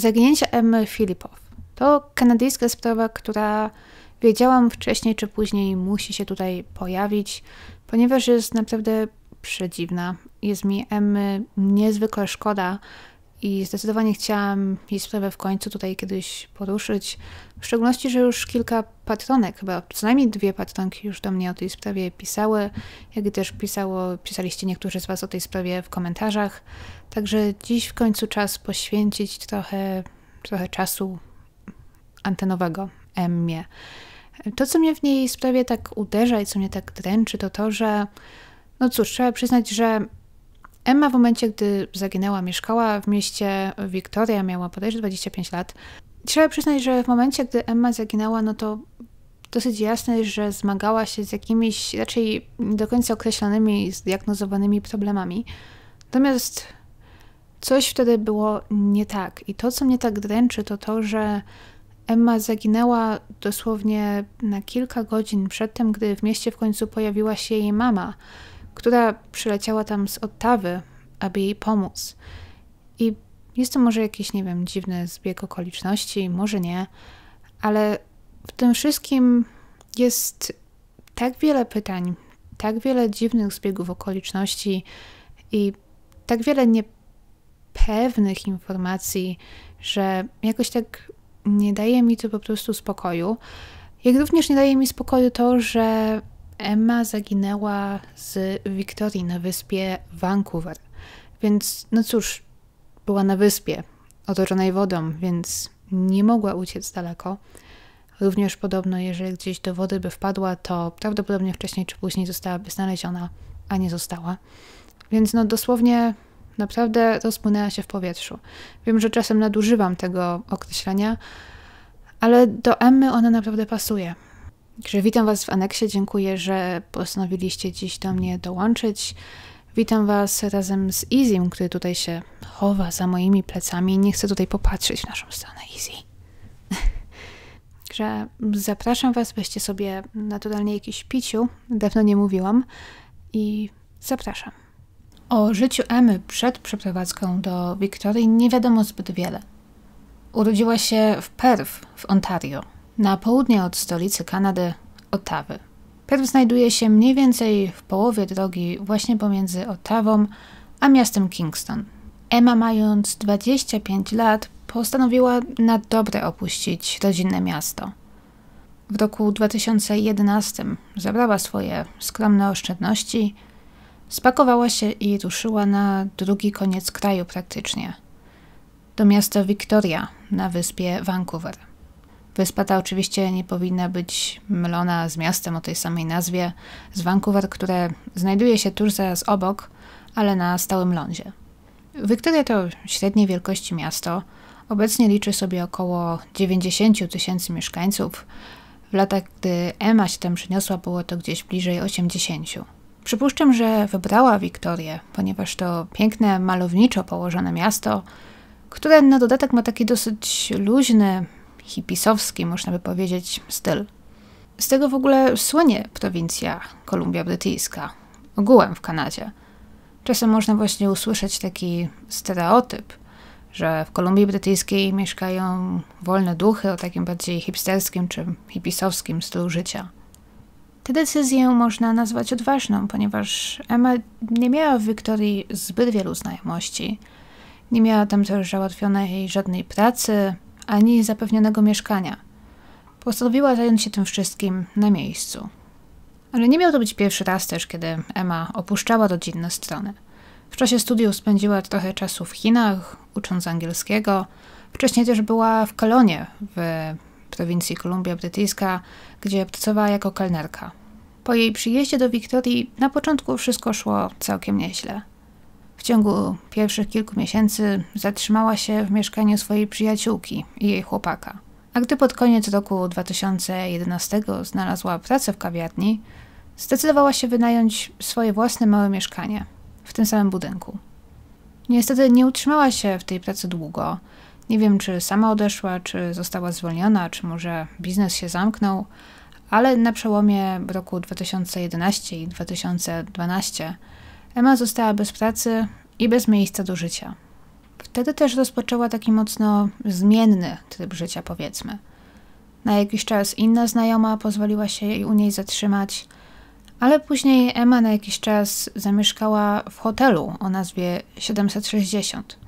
Zaginięcie Emmy Filipow. To kanadyjska sprawa, która wiedziałam wcześniej czy później musi się tutaj pojawić, ponieważ jest naprawdę przedziwna. Jest mi Emmy niezwykle szkoda, i zdecydowanie chciałam jej sprawę w końcu tutaj kiedyś poruszyć. W szczególności, że już kilka patronek, chyba co najmniej dwie patronki już do mnie o tej sprawie pisały, jak i też pisało, pisaliście niektórzy z Was o tej sprawie w komentarzach. Także dziś w końcu czas poświęcić trochę, trochę czasu antenowego Emmie. To, co mnie w niej sprawie tak uderza i co mnie tak dręczy, to to, że no cóż, trzeba przyznać, że Emma w momencie, gdy zaginęła, mieszkała w mieście Wiktoria, miała bodajże 25 lat. Trzeba przyznać, że w momencie, gdy Emma zaginęła, no to dosyć jasne, że zmagała się z jakimiś raczej nie do końca określonymi, zdiagnozowanymi problemami. Natomiast coś wtedy było nie tak. I to, co mnie tak dręczy, to to, że Emma zaginęła dosłownie na kilka godzin przed tym, gdy w mieście w końcu pojawiła się jej mama która przyleciała tam z Ottawy, aby jej pomóc. I jest to może jakiś, nie wiem, dziwny zbieg okoliczności, może nie, ale w tym wszystkim jest tak wiele pytań, tak wiele dziwnych zbiegów okoliczności i tak wiele niepewnych informacji, że jakoś tak nie daje mi to po prostu spokoju. Jak również nie daje mi spokoju to, że Emma zaginęła z Wiktorii na wyspie Vancouver. Więc, no cóż, była na wyspie, otoczonej wodą, więc nie mogła uciec daleko. Również podobno, jeżeli gdzieś do wody by wpadła, to prawdopodobnie wcześniej czy później zostałaby znaleziona, a nie została. Więc no dosłownie naprawdę rozpłynęła się w powietrzu. Wiem, że czasem nadużywam tego określenia, ale do Emmy ona naprawdę pasuje. Także witam Was w aneksie, dziękuję, że postanowiliście dziś do mnie dołączyć. Witam Was razem z Izim, który tutaj się chowa za moimi plecami i nie chce tutaj popatrzeć w naszą stronę Izzy. Także zapraszam Was, weźcie sobie naturalnie jakieś piciu, dawno nie mówiłam i zapraszam. O życiu Emy przed przeprowadzką do Wiktorii nie wiadomo zbyt wiele. Urodziła się w Perth w Ontario na południe od stolicy Kanady, Ottawy. Perth znajduje się mniej więcej w połowie drogi właśnie pomiędzy Ottawą a miastem Kingston. Emma, mając 25 lat, postanowiła na dobre opuścić rodzinne miasto. W roku 2011 zabrała swoje skromne oszczędności, spakowała się i ruszyła na drugi koniec kraju praktycznie, do miasta Victoria na wyspie Vancouver. Wyspa ta oczywiście nie powinna być mylona z miastem o tej samej nazwie, z Vancouver, które znajduje się tuż zaraz obok, ale na stałym lądzie. Wiktoria to średniej wielkości miasto. Obecnie liczy sobie około 90 tysięcy mieszkańców. W latach, gdy Emma się tam przyniosła, było to gdzieś bliżej 80. Przypuszczam, że wybrała Wiktorię, ponieważ to piękne, malowniczo położone miasto, które na dodatek ma taki dosyć luźny, hipisowski, można by powiedzieć, styl. Z tego w ogóle słynie prowincja Kolumbia Brytyjska, ogółem w Kanadzie. Czasem można właśnie usłyszeć taki stereotyp, że w Kolumbii Brytyjskiej mieszkają wolne duchy o takim bardziej hipsterskim czy hipisowskim stylu życia. Tę decyzję można nazwać odważną, ponieważ Emma nie miała w Wiktorii zbyt wielu znajomości. Nie miała tam też załatwionej żadnej pracy, ani zapewnionego mieszkania. Postanowiła zająć się tym wszystkim na miejscu. Ale nie miał to być pierwszy raz też, kiedy Emma opuszczała rodzinne strony. W czasie studiów spędziła trochę czasu w Chinach, ucząc angielskiego. Wcześniej też była w Kolonie, w prowincji Kolumbia Brytyjska, gdzie pracowała jako kelnerka. Po jej przyjeździe do Wiktorii na początku wszystko szło całkiem nieźle. W ciągu pierwszych kilku miesięcy zatrzymała się w mieszkaniu swojej przyjaciółki i jej chłopaka. A gdy pod koniec roku 2011 znalazła pracę w kawiarni, zdecydowała się wynająć swoje własne małe mieszkanie w tym samym budynku. Niestety nie utrzymała się w tej pracy długo. Nie wiem, czy sama odeszła, czy została zwolniona, czy może biznes się zamknął, ale na przełomie roku 2011 i 2012 Emma została bez pracy i bez miejsca do życia. Wtedy też rozpoczęła taki mocno zmienny tryb życia, powiedzmy. Na jakiś czas inna znajoma pozwoliła się jej u niej zatrzymać, ale później Emma na jakiś czas zamieszkała w hotelu o nazwie 760.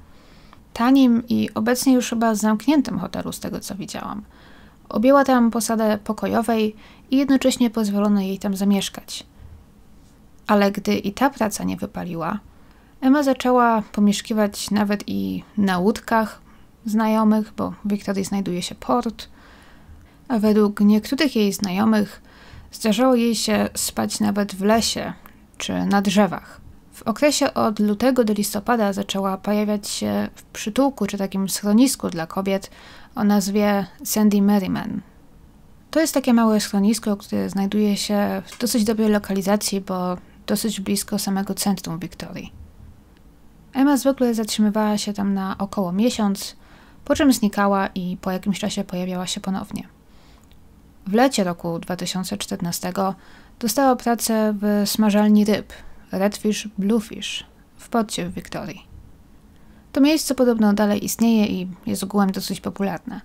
Tanim i obecnie już chyba zamkniętym hotelu, z tego co widziałam. Objęła tam posadę pokojowej i jednocześnie pozwolono jej tam zamieszkać. Ale gdy i ta praca nie wypaliła, Emma zaczęła pomieszkiwać nawet i na łódkach znajomych, bo w Wiktorii znajduje się port, a według niektórych jej znajomych zdarzało jej się spać nawet w lesie czy na drzewach. W okresie od lutego do listopada zaczęła pojawiać się w przytułku czy takim schronisku dla kobiet o nazwie Sandy Merriman. To jest takie małe schronisko, które znajduje się w dosyć dobrej lokalizacji, bo dosyć blisko samego centrum Wiktorii. Emma zwykle zatrzymywała się tam na około miesiąc, po czym znikała i po jakimś czasie pojawiała się ponownie. W lecie roku 2014 dostała pracę w smażalni ryb Redfish Bluefish w porcie w Wiktorii. To miejsce podobno dalej istnieje i jest ogółem dosyć popularne.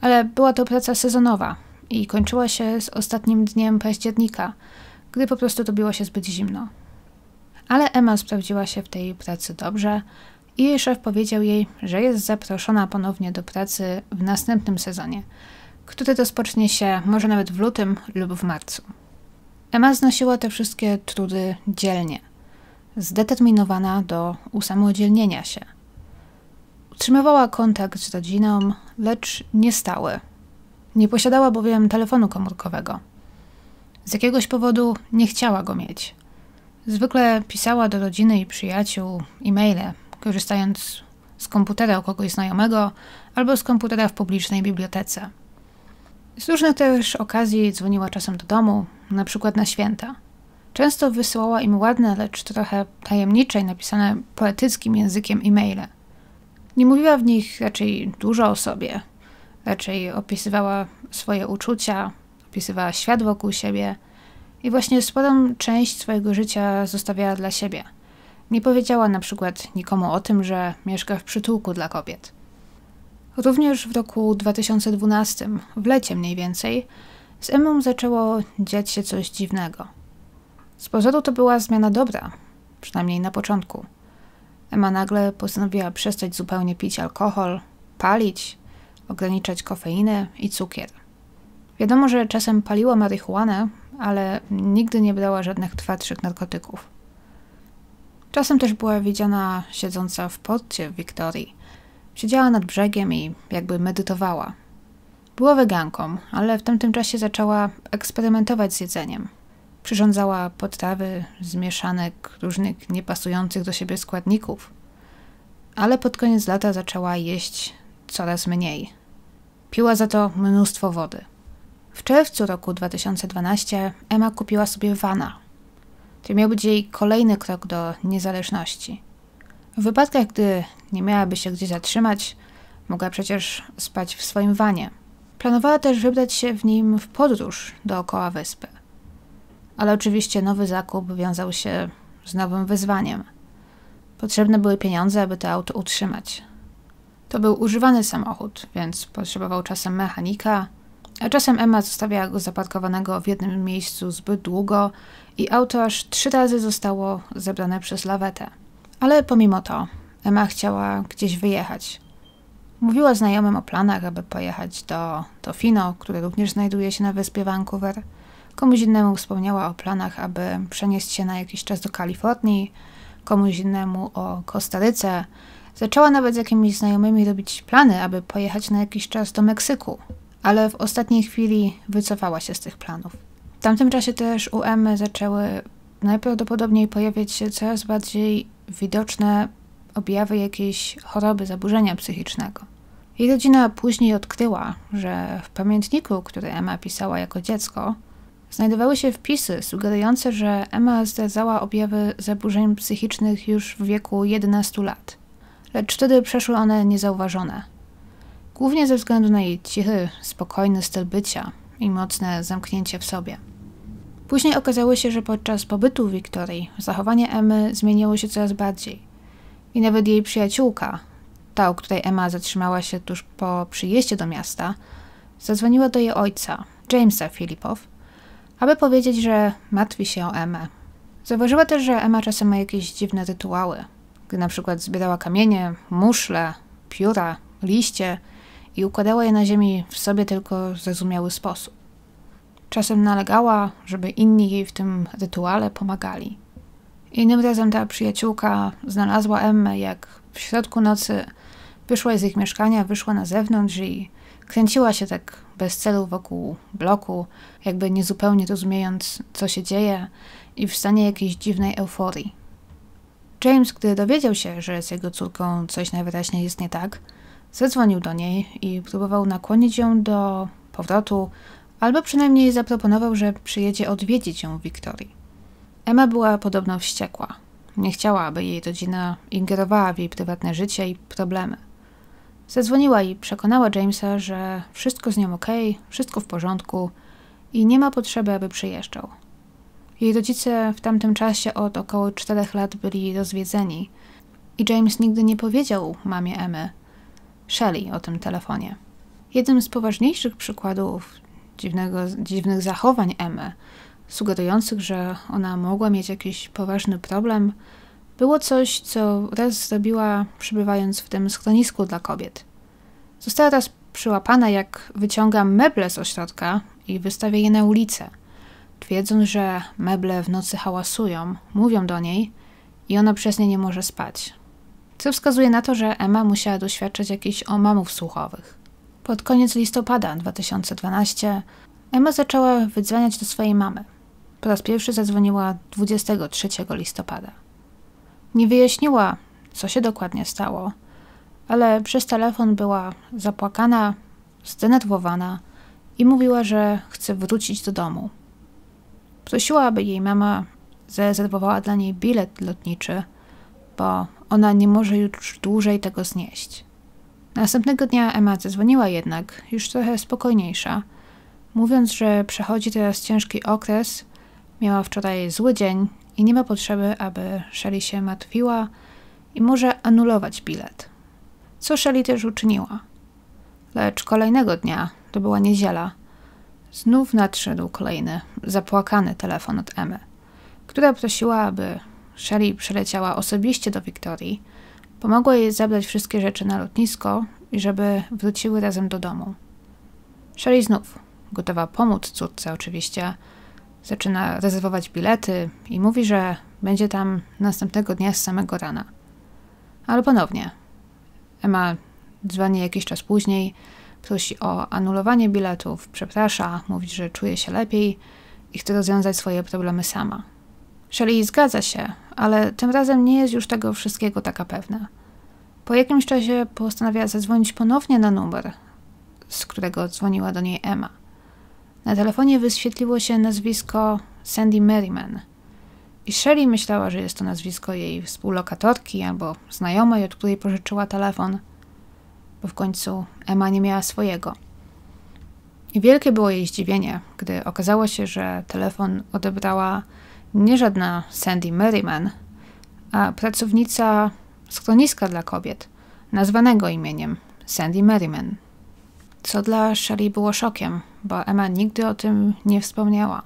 Ale była to praca sezonowa i kończyła się z ostatnim dniem października, gdy po prostu robiło się zbyt zimno. Ale Emma sprawdziła się w tej pracy dobrze i jej szef powiedział jej, że jest zaproszona ponownie do pracy w następnym sezonie, który rozpocznie się może nawet w lutym lub w marcu. Emma znosiła te wszystkie trudy dzielnie, zdeterminowana do usamodzielnienia się. Utrzymywała kontakt z rodziną, lecz niestały. Nie posiadała bowiem telefonu komórkowego – z jakiegoś powodu nie chciała go mieć. Zwykle pisała do rodziny i przyjaciół e-maile, korzystając z komputera u kogoś znajomego albo z komputera w publicznej bibliotece. Z różnych też okazji dzwoniła czasem do domu, na przykład na święta. Często wysyłała im ładne, lecz trochę tajemnicze i napisane poetyckim językiem e-maile. Nie mówiła w nich raczej dużo o sobie, raczej opisywała swoje uczucia, opisywała świat wokół siebie i właśnie sporą część swojego życia zostawiała dla siebie. Nie powiedziała na przykład nikomu o tym, że mieszka w przytułku dla kobiet. Również w roku 2012, w lecie mniej więcej, z Emmą zaczęło dziać się coś dziwnego. Z pozoru to była zmiana dobra, przynajmniej na początku. Emma nagle postanowiła przestać zupełnie pić alkohol, palić, ograniczać kofeinę i cukier. Wiadomo, że czasem paliła marihuanę, ale nigdy nie brała żadnych twardszych narkotyków. Czasem też była widziana siedząca w porcie w Wiktorii. Siedziała nad brzegiem i jakby medytowała. Była weganką, ale w tamtym czasie zaczęła eksperymentować z jedzeniem. Przyrządzała potrawy z mieszanek różnych niepasujących do siebie składników. Ale pod koniec lata zaczęła jeść coraz mniej. Piła za to mnóstwo wody. W czerwcu roku 2012 Emma kupiła sobie Vana. To miał być jej kolejny krok do niezależności. W wypadkach, gdy nie miałaby się gdzie zatrzymać, mogła przecież spać w swoim wanie. Planowała też wybrać się w nim w podróż dookoła wyspy. Ale oczywiście nowy zakup wiązał się z nowym wyzwaniem. Potrzebne były pieniądze, aby to auto utrzymać. To był używany samochód, więc potrzebował czasem mechanika, a czasem Emma zostawiała go zapadkowanego w jednym miejscu zbyt długo i auto aż trzy razy zostało zebrane przez lawetę. Ale pomimo to, Emma chciała gdzieś wyjechać. Mówiła znajomym o planach, aby pojechać do Tofino, które również znajduje się na wyspie Vancouver. Komuś innemu wspomniała o planach, aby przenieść się na jakiś czas do Kalifornii, komuś innemu o Kostaryce. Zaczęła nawet z jakimiś znajomymi robić plany, aby pojechać na jakiś czas do Meksyku ale w ostatniej chwili wycofała się z tych planów. W tamtym czasie też u Emmy zaczęły najprawdopodobniej pojawiać się coraz bardziej widoczne objawy jakiejś choroby, zaburzenia psychicznego. Jej rodzina później odkryła, że w pamiętniku, który Emma pisała jako dziecko, znajdowały się wpisy sugerujące, że Emma zdradzała objawy zaburzeń psychicznych już w wieku 11 lat. Lecz wtedy przeszły one niezauważone głównie ze względu na jej cichy, spokojny styl bycia i mocne zamknięcie w sobie. Później okazało się, że podczas pobytu w Wiktorii zachowanie Emmy zmieniło się coraz bardziej. I nawet jej przyjaciółka, ta, u której Emma zatrzymała się tuż po przyjeździe do miasta, zadzwoniła do jej ojca, Jamesa Filipow, aby powiedzieć, że martwi się o Emę. Zauważyła też, że Emma czasem ma jakieś dziwne rytuały, gdy na przykład zbierała kamienie, muszle, pióra, liście – i układała je na ziemi w sobie tylko zrozumiały sposób. Czasem nalegała, żeby inni jej w tym rytuale pomagali. Innym razem ta przyjaciółka znalazła Emmę, jak w środku nocy wyszła z ich mieszkania, wyszła na zewnątrz i kręciła się tak bez celu wokół bloku, jakby niezupełnie rozumiejąc, co się dzieje i w stanie jakiejś dziwnej euforii. James, gdy dowiedział się, że z jego córką coś najwyraźniej jest nie tak, Zadzwonił do niej i próbował nakłonić ją do powrotu, albo przynajmniej zaproponował, że przyjedzie odwiedzić ją w Wiktorii. Emma była podobno wściekła. Nie chciała, aby jej rodzina ingerowała w jej prywatne życie i problemy. Zadzwoniła i przekonała Jamesa, że wszystko z nią ok, wszystko w porządku i nie ma potrzeby, aby przyjeżdżał. Jej rodzice w tamtym czasie od około czterech lat byli rozwiedzeni i James nigdy nie powiedział mamie Emmy, Shelley o tym telefonie. Jednym z poważniejszych przykładów dziwnego, dziwnych zachowań Emmy, sugerujących, że ona mogła mieć jakiś poważny problem, było coś, co raz zrobiła przebywając w tym schronisku dla kobiet. Została raz przyłapana, jak wyciąga meble z ośrodka i wystawia je na ulicę. Twierdząc, że meble w nocy hałasują, mówią do niej i ona przez nie nie może spać co wskazuje na to, że Emma musiała doświadczać jakichś omamów słuchowych. Pod koniec listopada 2012 Emma zaczęła wydzwaniać do swojej mamy. Po raz pierwszy zadzwoniła 23 listopada. Nie wyjaśniła, co się dokładnie stało, ale przez telefon była zapłakana, zdenerwowana i mówiła, że chce wrócić do domu. Prosiła, aby jej mama zarezerwowała dla niej bilet lotniczy, bo ona nie może już dłużej tego znieść. Następnego dnia Emma zadzwoniła jednak, już trochę spokojniejsza, mówiąc, że przechodzi teraz ciężki okres, miała wczoraj zły dzień i nie ma potrzeby, aby Shelly się martwiła i może anulować bilet. Co Shelly też uczyniła. Lecz kolejnego dnia, to była niedziela, znów nadszedł kolejny, zapłakany telefon od Emmy, która prosiła, aby Shelley przyleciała osobiście do Wiktorii, pomogła jej zabrać wszystkie rzeczy na lotnisko i żeby wróciły razem do domu. Shelley znów, gotowa pomóc córce oczywiście, zaczyna rezerwować bilety i mówi, że będzie tam następnego dnia z samego rana. Ale ponownie. Emma dzwoni jakiś czas później, prosi o anulowanie biletów, przeprasza, mówi, że czuje się lepiej i chce rozwiązać swoje problemy sama. Shelley zgadza się, ale tym razem nie jest już tego wszystkiego taka pewna. Po jakimś czasie postanawia zadzwonić ponownie na numer, z którego dzwoniła do niej Emma. Na telefonie wyświetliło się nazwisko Sandy Merriman. I Shirley myślała, że jest to nazwisko jej współlokatorki albo znajomej, od której pożyczyła telefon, bo w końcu Emma nie miała swojego. I wielkie było jej zdziwienie, gdy okazało się, że telefon odebrała nie żadna Sandy Merriman, a pracownica schroniska dla kobiet, nazwanego imieniem Sandy Merriman. Co dla Shelley było szokiem, bo Emma nigdy o tym nie wspomniała.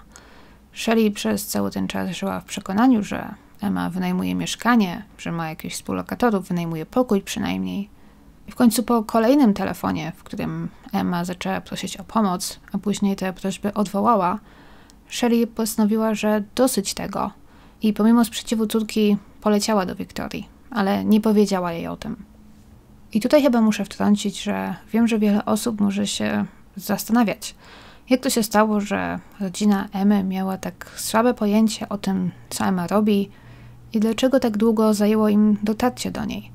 Shelley przez cały ten czas żyła w przekonaniu, że Emma wynajmuje mieszkanie, że ma jakichś współlokatorów, wynajmuje pokój przynajmniej. I w końcu po kolejnym telefonie, w którym Emma zaczęła prosić o pomoc, a później te prośby odwołała, Shelley postanowiła, że dosyć tego i pomimo sprzeciwu córki poleciała do Wiktorii, ale nie powiedziała jej o tym. I tutaj chyba muszę wtrącić, że wiem, że wiele osób może się zastanawiać, jak to się stało, że rodzina Emmy miała tak słabe pojęcie o tym, co Emma robi i dlaczego tak długo zajęło im dotarcie do niej.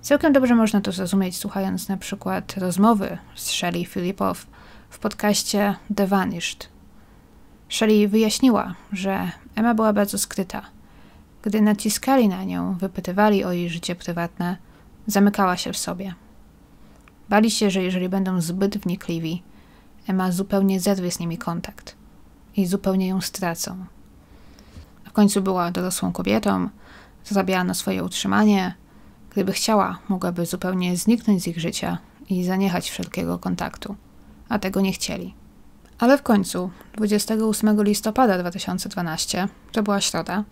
Całkiem dobrze można to zrozumieć, słuchając na przykład rozmowy z Shelley Filipow w podcaście The Vanished, Shelley wyjaśniła, że Emma była bardzo skryta. Gdy naciskali na nią, wypytywali o jej życie prywatne, zamykała się w sobie. Bali się, że jeżeli będą zbyt wnikliwi, Emma zupełnie zerwie z nimi kontakt i zupełnie ją stracą. w końcu była dorosłą kobietą, zarabiała na swoje utrzymanie. Gdyby chciała, mogłaby zupełnie zniknąć z ich życia i zaniechać wszelkiego kontaktu, a tego nie chcieli. Ale w końcu, 28 listopada 2012, to była środa,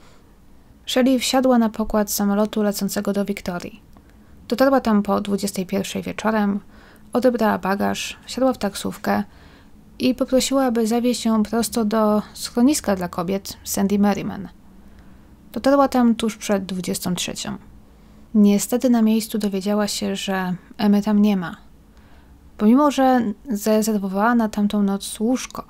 Shelley wsiadła na pokład samolotu lecącego do Wiktorii. Dotarła tam po 21 wieczorem, odebrała bagaż, wsiadła w taksówkę i poprosiła, aby zawieźć ją prosto do schroniska dla kobiet Sandy Merriman. Dotarła tam tuż przed 23. Niestety na miejscu dowiedziała się, że Emmy tam nie ma – Pomimo, że zarezerwowała na tamtą noc łóżko,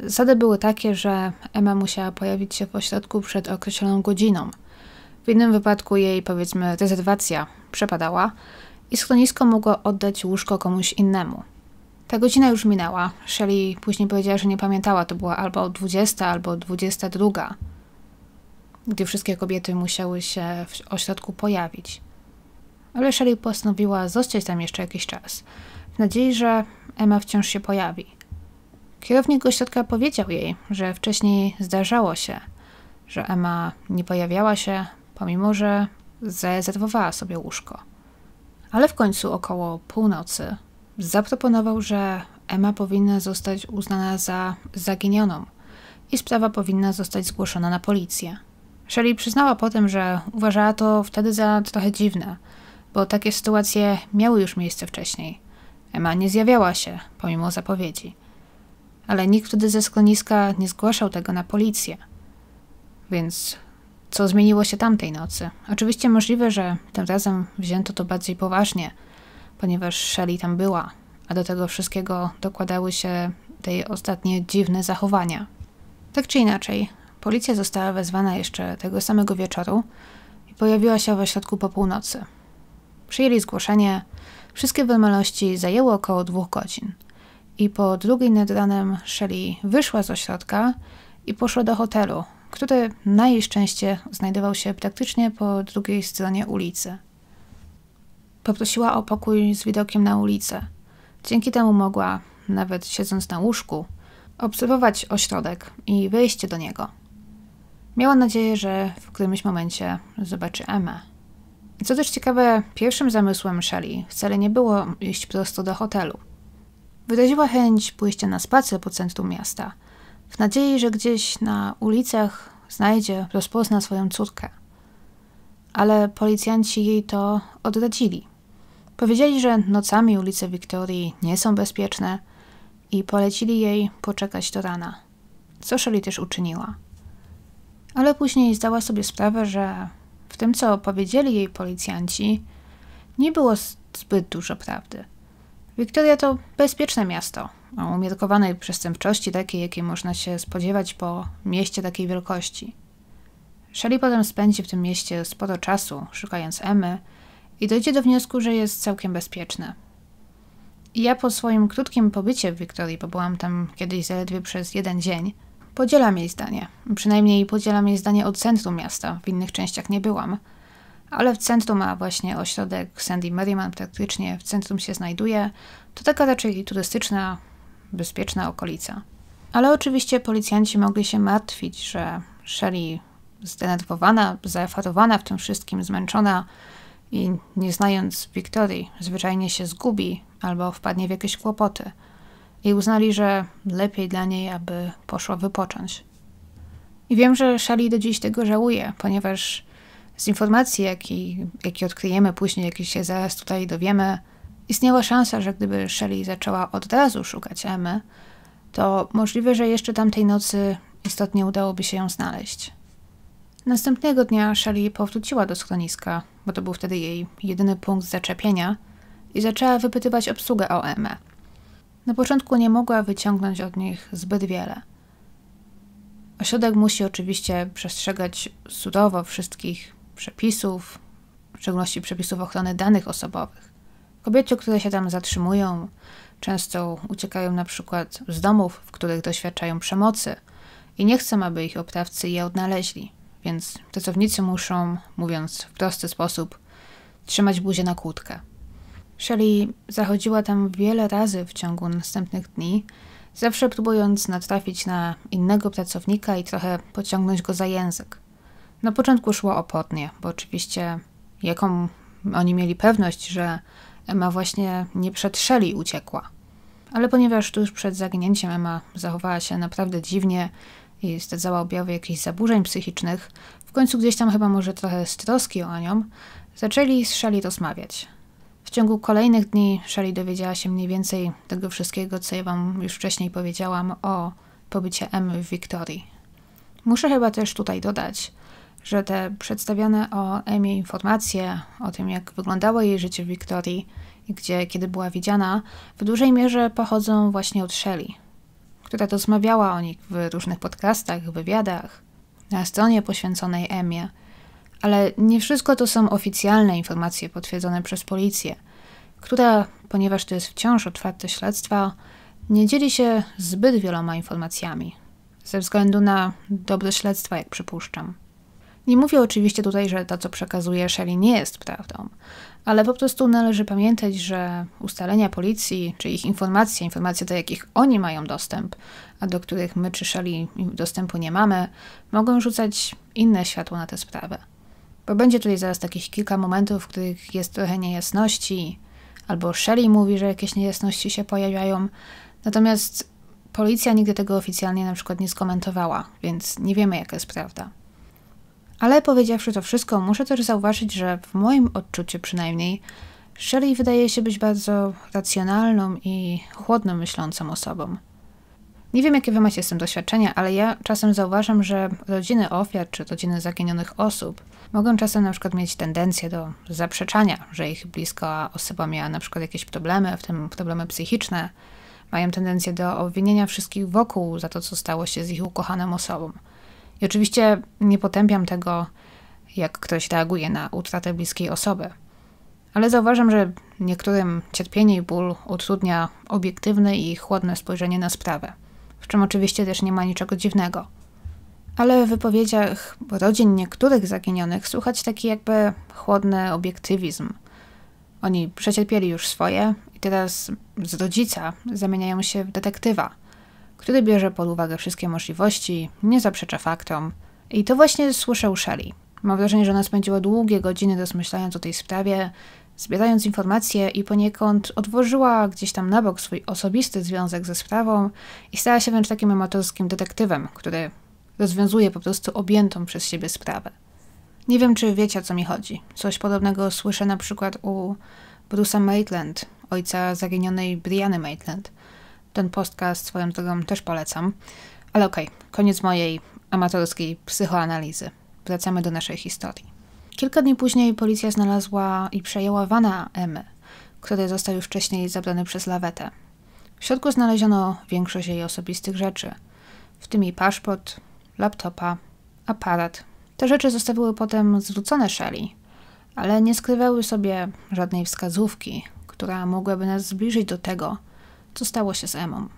zasady były takie, że Emma musiała pojawić się w ośrodku przed określoną godziną. W innym wypadku jej, powiedzmy, rezerwacja przepadała i schronisko mogło oddać łóżko komuś innemu. Ta godzina już minęła. Shelley później powiedziała, że nie pamiętała, to była albo 20, albo 22, gdy wszystkie kobiety musiały się w ośrodku pojawić. Ale Shelley postanowiła zostać tam jeszcze jakiś czas – w nadziei, że Emma wciąż się pojawi. Kierownik ośrodka powiedział jej, że wcześniej zdarzało się, że Emma nie pojawiała się, pomimo że zarezerwowała sobie łóżko. Ale w końcu około północy zaproponował, że Emma powinna zostać uznana za zaginioną i sprawa powinna zostać zgłoszona na policję. Shelley przyznała potem, że uważała to wtedy za trochę dziwne, bo takie sytuacje miały już miejsce wcześniej – Emma nie zjawiała się, pomimo zapowiedzi. Ale nikt wtedy ze skloniska nie zgłaszał tego na policję. Więc co zmieniło się tamtej nocy? Oczywiście możliwe, że tym razem wzięto to bardziej poważnie, ponieważ Shelley tam była, a do tego wszystkiego dokładały się te jej ostatnie dziwne zachowania. Tak czy inaczej, policja została wezwana jeszcze tego samego wieczoru i pojawiła się w ośrodku po północy. Przyjęli zgłoszenie, Wszystkie formalności zajęły około dwóch godzin. I po drugiej nad ranem Shelley wyszła z ośrodka i poszła do hotelu, który na jej szczęście znajdował się praktycznie po drugiej stronie ulicy. Poprosiła o pokój z widokiem na ulicę. Dzięki temu mogła, nawet siedząc na łóżku, obserwować ośrodek i wejście do niego. Miała nadzieję, że w którymś momencie zobaczy Emę. Co też ciekawe, pierwszym zamysłem Shelley wcale nie było iść prosto do hotelu. Wyraziła chęć pójścia na spacer po centrum miasta, w nadziei, że gdzieś na ulicach znajdzie, rozpozna swoją córkę. Ale policjanci jej to odradzili. Powiedzieli, że nocami ulice Wiktorii nie są bezpieczne i polecili jej poczekać do rana, co Shelley też uczyniła. Ale później zdała sobie sprawę, że tym, co powiedzieli jej policjanci, nie było zbyt dużo prawdy. Wiktoria to bezpieczne miasto o umiarkowanej przestępczości, takiej, jakiej można się spodziewać po mieście takiej wielkości. Shelley potem spędzi w tym mieście sporo czasu, szukając Emmy i dojdzie do wniosku, że jest całkiem bezpieczne. I ja po swoim krótkim pobycie w Wiktorii, bo byłam tam kiedyś zaledwie przez jeden dzień, Podzielam jej zdanie. Przynajmniej podzielam jej zdanie od centrum miasta. W innych częściach nie byłam. Ale w centrum, a właśnie ośrodek Sandy Merriman praktycznie w centrum się znajduje, to taka raczej turystyczna, bezpieczna okolica. Ale oczywiście policjanci mogli się martwić, że Shelley zdenerwowana, zaefarowana w tym wszystkim, zmęczona i nie znając Wiktorii, zwyczajnie się zgubi albo wpadnie w jakieś kłopoty – i uznali, że lepiej dla niej, aby poszła wypocząć. I wiem, że Shelley do dziś tego żałuje, ponieważ z informacji, jakie jaki odkryjemy później, jakie się zaraz tutaj dowiemy, istniała szansa, że gdyby Shelley zaczęła od razu szukać Emmy, to możliwe, że jeszcze tamtej nocy istotnie udałoby się ją znaleźć. Następnego dnia Shelley powróciła do schroniska, bo to był wtedy jej jedyny punkt zaczepienia, i zaczęła wypytywać obsługę o Emmę. Na początku nie mogła wyciągnąć od nich zbyt wiele. Ośrodek musi oczywiście przestrzegać surowo wszystkich przepisów, w szczególności przepisów ochrony danych osobowych. Kobiety, które się tam zatrzymują, często uciekają na przykład z domów, w których doświadczają przemocy i nie chcą, aby ich oprawcy je odnaleźli, więc pracownicy muszą, mówiąc w prosty sposób, trzymać buzię na kłódkę. Shelley zachodziła tam wiele razy w ciągu następnych dni, zawsze próbując natrafić na innego pracownika i trochę pociągnąć go za język. Na początku szło opornie, bo oczywiście jaką oni mieli pewność, że Emma właśnie nie przed Shelley uciekła. Ale ponieważ tuż przed zaginięciem Emma zachowała się naprawdę dziwnie i stwierdzała objawy jakichś zaburzeń psychicznych, w końcu gdzieś tam chyba może trochę z troski o nią, zaczęli z Shelley rozmawiać ciągu kolejnych dni Shelley dowiedziała się mniej więcej tego wszystkiego, co ja Wam już wcześniej powiedziałam o pobycie M w Wiktorii. Muszę chyba też tutaj dodać, że te przedstawiane o Emie informacje o tym, jak wyglądało jej życie w Wiktorii i gdzie kiedy była widziana, w dużej mierze pochodzą właśnie od Shelley, która rozmawiała o nich w różnych podcastach, wywiadach, na stronie poświęconej Emie – ale nie wszystko to są oficjalne informacje potwierdzone przez policję, która, ponieważ to jest wciąż otwarte śledztwa, nie dzieli się zbyt wieloma informacjami, ze względu na dobre śledztwa, jak przypuszczam. Nie mówię oczywiście tutaj, że to, co przekazuje Shelley, nie jest prawdą, ale po prostu należy pamiętać, że ustalenia policji, czy ich informacje, informacje, do jakich oni mają dostęp, a do których my czy Shelley dostępu nie mamy, mogą rzucać inne światło na tę sprawę. Bo będzie tutaj zaraz takich kilka momentów, w których jest trochę niejasności, albo Shelley mówi, że jakieś niejasności się pojawiają. Natomiast policja nigdy tego oficjalnie na przykład nie skomentowała, więc nie wiemy jaka jest prawda. Ale powiedziawszy to wszystko, muszę też zauważyć, że w moim odczuciu przynajmniej Shelley wydaje się być bardzo racjonalną i chłodno myślącą osobą. Nie wiem, jakie wy macie z tym doświadczenia, ale ja czasem zauważam, że rodziny ofiar czy rodziny zaginionych osób mogą czasem na przykład mieć tendencję do zaprzeczania, że ich bliska osoba miała na przykład jakieś problemy, w tym problemy psychiczne. Mają tendencję do obwinienia wszystkich wokół za to, co stało się z ich ukochaną osobą. I oczywiście nie potępiam tego, jak ktoś reaguje na utratę bliskiej osoby. Ale zauważam, że niektórym cierpienie i ból utrudnia obiektywne i chłodne spojrzenie na sprawę, w czym oczywiście też nie ma niczego dziwnego ale w wypowiedziach rodzin niektórych zaginionych słychać taki jakby chłodny obiektywizm. Oni przecierpieli już swoje i teraz z rodzica zamieniają się w detektywa, który bierze pod uwagę wszystkie możliwości, nie zaprzecza faktom. I to właśnie słyszę u Shelley. Mam wrażenie, że ona spędziła długie godziny rozmyślając o tej sprawie, zbierając informacje i poniekąd odłożyła gdzieś tam na bok swój osobisty związek ze sprawą i stała się wręcz takim amatorskim detektywem, który Rozwiązuje po prostu objętą przez siebie sprawę. Nie wiem, czy wiecie, o co mi chodzi. Coś podobnego słyszę na przykład u Bruce'a Maitland, ojca zaginionej Briany Maitland. Ten podcast swoją drogą też polecam. Ale okej, okay, koniec mojej amatorskiej psychoanalizy. Wracamy do naszej historii. Kilka dni później policja znalazła i przejęła wana Emmy, który został już wcześniej zabrany przez lawetę. W środku znaleziono większość jej osobistych rzeczy, w tym jej paszport, laptopa, aparat. Te rzeczy zostały potem zwrócone Shelley, ale nie skrywały sobie żadnej wskazówki, która mogłaby nas zbliżyć do tego, co stało się z Emą.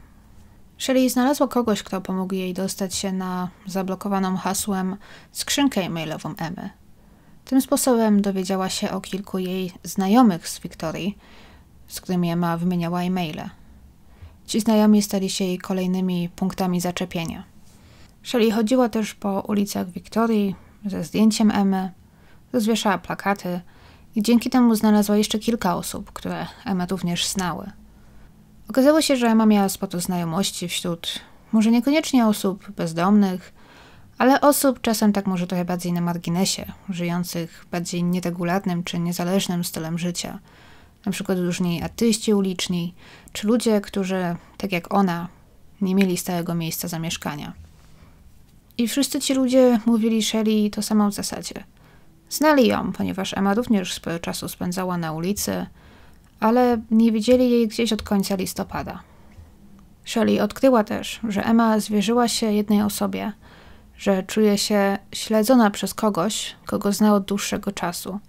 Shelley znalazła kogoś, kto pomógł jej dostać się na zablokowaną hasłem skrzynkę e-mailową Emy. Tym sposobem dowiedziała się o kilku jej znajomych z Wiktorii, z którymi Emma wymieniała e-maile. Ci znajomi stali się jej kolejnymi punktami zaczepienia – Shelley chodziła też po ulicach Wiktorii ze zdjęciem Emmy, rozwieszała plakaty i dzięki temu znalazła jeszcze kilka osób, które Emma również znały. Okazało się, że Emma miała sporo znajomości wśród może niekoniecznie osób bezdomnych, ale osób czasem tak może trochę bardziej na marginesie, żyjących bardziej nieregularnym czy niezależnym stylem życia. Na przykład różni artyści uliczni, czy ludzie, którzy, tak jak ona, nie mieli stałego miejsca zamieszkania. I wszyscy ci ludzie mówili Shelley to samo w zasadzie. Znali ją, ponieważ Emma również sporo czasu spędzała na ulicy, ale nie widzieli jej gdzieś od końca listopada. Shelley odkryła też, że Emma zwierzyła się jednej osobie, że czuje się śledzona przez kogoś, kogo zna od dłuższego czasu.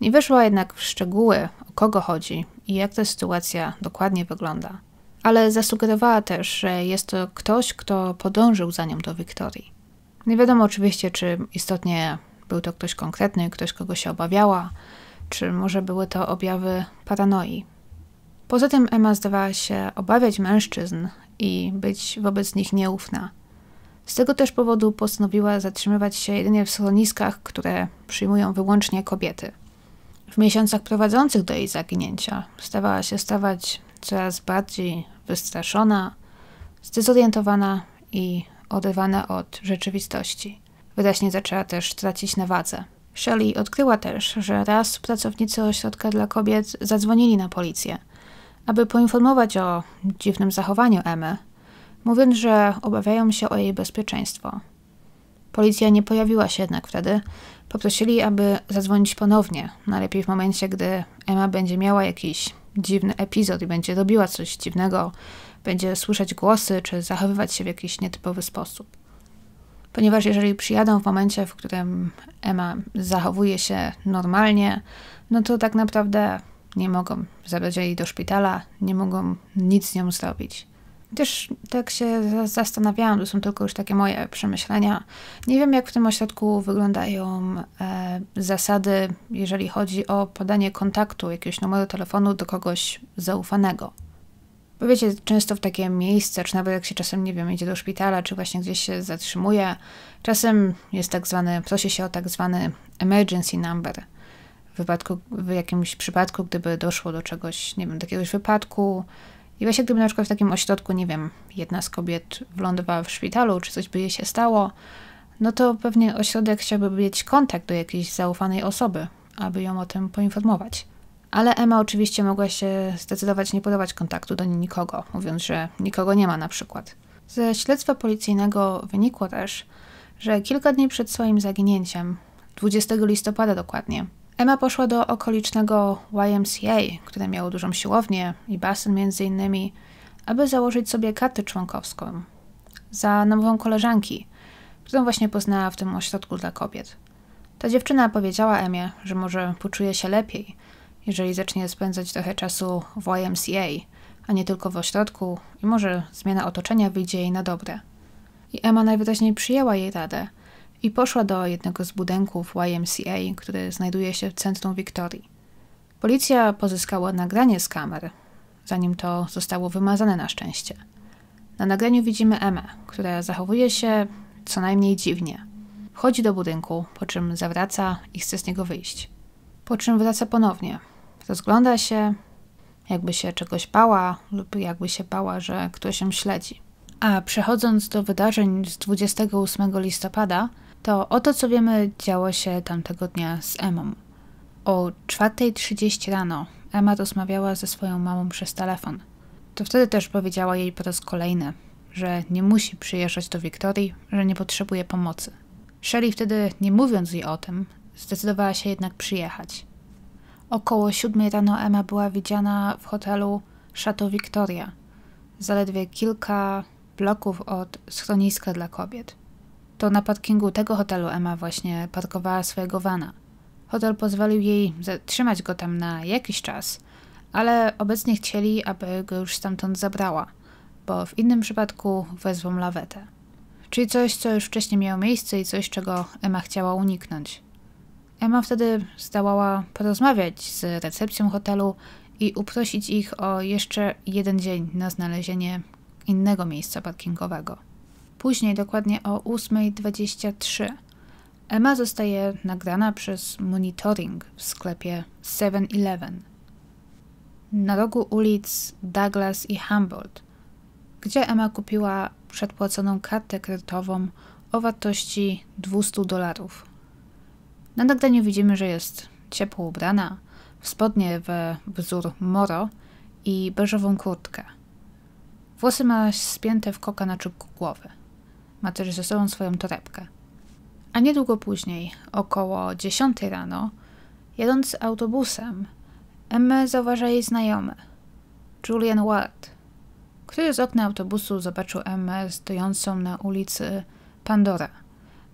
Nie weszła jednak w szczegóły, o kogo chodzi i jak ta sytuacja dokładnie wygląda. Ale zasugerowała też, że jest to ktoś, kto podążył za nią do Wiktorii. Nie wiadomo oczywiście, czy istotnie był to ktoś konkretny, ktoś kogo się obawiała, czy może były to objawy paranoi. Poza tym Emma zdawała się obawiać mężczyzn i być wobec nich nieufna. Z tego też powodu postanowiła zatrzymywać się jedynie w schroniskach, które przyjmują wyłącznie kobiety. W miesiącach prowadzących do jej zaginięcia stawała się stawać coraz bardziej wystraszona, zdezorientowana i odrywane od rzeczywistości. Wydaśnie zaczęła też tracić na wadze. Shelley odkryła też, że raz pracownicy ośrodka dla kobiet zadzwonili na policję, aby poinformować o dziwnym zachowaniu Emmy, mówiąc, że obawiają się o jej bezpieczeństwo. Policja nie pojawiła się jednak wtedy. Poprosili, aby zadzwonić ponownie, najlepiej w momencie, gdy Emma będzie miała jakiś dziwny epizod i będzie robiła coś dziwnego, będzie słyszeć głosy czy zachowywać się w jakiś nietypowy sposób. Ponieważ jeżeli przyjadą w momencie, w którym Emma zachowuje się normalnie, no to tak naprawdę nie mogą zabrać jej do szpitala, nie mogą nic z nią zrobić. Też tak się zastanawiałam, to są tylko już takie moje przemyślenia. Nie wiem, jak w tym ośrodku wyglądają e, zasady, jeżeli chodzi o podanie kontaktu, jakiegoś numeru telefonu do kogoś zaufanego. Bo wiecie, często w takie miejsce, czy nawet jak się czasem, nie wiem, idzie do szpitala, czy właśnie gdzieś się zatrzymuje, czasem jest tak zwany, prosi się o tak zwany emergency number. W wypadku, w jakimś przypadku, gdyby doszło do czegoś, nie wiem, do jakiegoś wypadku, i właśnie gdyby na przykład w takim ośrodku, nie wiem, jedna z kobiet wylądowała w szpitalu, czy coś by jej się stało, no to pewnie ośrodek chciałby mieć kontakt do jakiejś zaufanej osoby, aby ją o tym poinformować. Ale Emma oczywiście mogła się zdecydować nie podawać kontaktu do nikogo, mówiąc, że nikogo nie ma na przykład. Ze śledztwa policyjnego wynikło też, że kilka dni przed swoim zaginięciem, 20 listopada dokładnie, Emma poszła do okolicznego YMCA, które miało dużą siłownię i basen między innymi, aby założyć sobie kartę członkowską za nową koleżanki, którą właśnie poznała w tym ośrodku dla kobiet. Ta dziewczyna powiedziała Emie, że może poczuje się lepiej – jeżeli zacznie spędzać trochę czasu w YMCA, a nie tylko w ośrodku, i może zmiana otoczenia wyjdzie jej na dobre. I Emma najwyraźniej przyjęła jej radę i poszła do jednego z budynków YMCA, który znajduje się w centrum Wiktorii. Policja pozyskała nagranie z kamer, zanim to zostało wymazane na szczęście. Na nagraniu widzimy Emę, która zachowuje się co najmniej dziwnie. Wchodzi do budynku, po czym zawraca i chce z niego wyjść. Po czym wraca ponownie, Rozgląda się, jakby się czegoś bała lub jakby się bała, że ktoś ją śledzi. A przechodząc do wydarzeń z 28 listopada, to oto co wiemy działo się tamtego dnia z Emą. O 4.30 rano Emma rozmawiała ze swoją mamą przez telefon. To wtedy też powiedziała jej po raz kolejny, że nie musi przyjeżdżać do Wiktorii, że nie potrzebuje pomocy. Shelly wtedy, nie mówiąc jej o tym, zdecydowała się jednak przyjechać. Około siódmej rano Emma była widziana w hotelu Chateau Victoria, zaledwie kilka bloków od schroniska dla kobiet. To na parkingu tego hotelu Emma właśnie parkowała swojego vana. Hotel pozwolił jej zatrzymać go tam na jakiś czas, ale obecnie chcieli, aby go już stamtąd zabrała, bo w innym przypadku wezwą lawetę. Czyli coś, co już wcześniej miało miejsce i coś, czego Emma chciała uniknąć. Emma wtedy zdołała porozmawiać z recepcją hotelu i uprosić ich o jeszcze jeden dzień na znalezienie innego miejsca parkingowego. Później, dokładnie o 8.23, Emma zostaje nagrana przez monitoring w sklepie 7-Eleven na rogu ulic Douglas i Humboldt, gdzie Emma kupiła przedpłaconą kartę kredytową o wartości 200 dolarów. Na nagraniu widzimy, że jest ciepło ubrana, w spodnie we wzór moro i beżową kurtkę. Włosy ma spięte w koka na czubku głowy. Ma też ze sobą swoją torebkę. A niedługo później, około 10 rano, jadąc autobusem, Emme zauważa jej znajomy, Julian Ward, który z okna autobusu zobaczył Emmę stojącą na ulicy Pandora,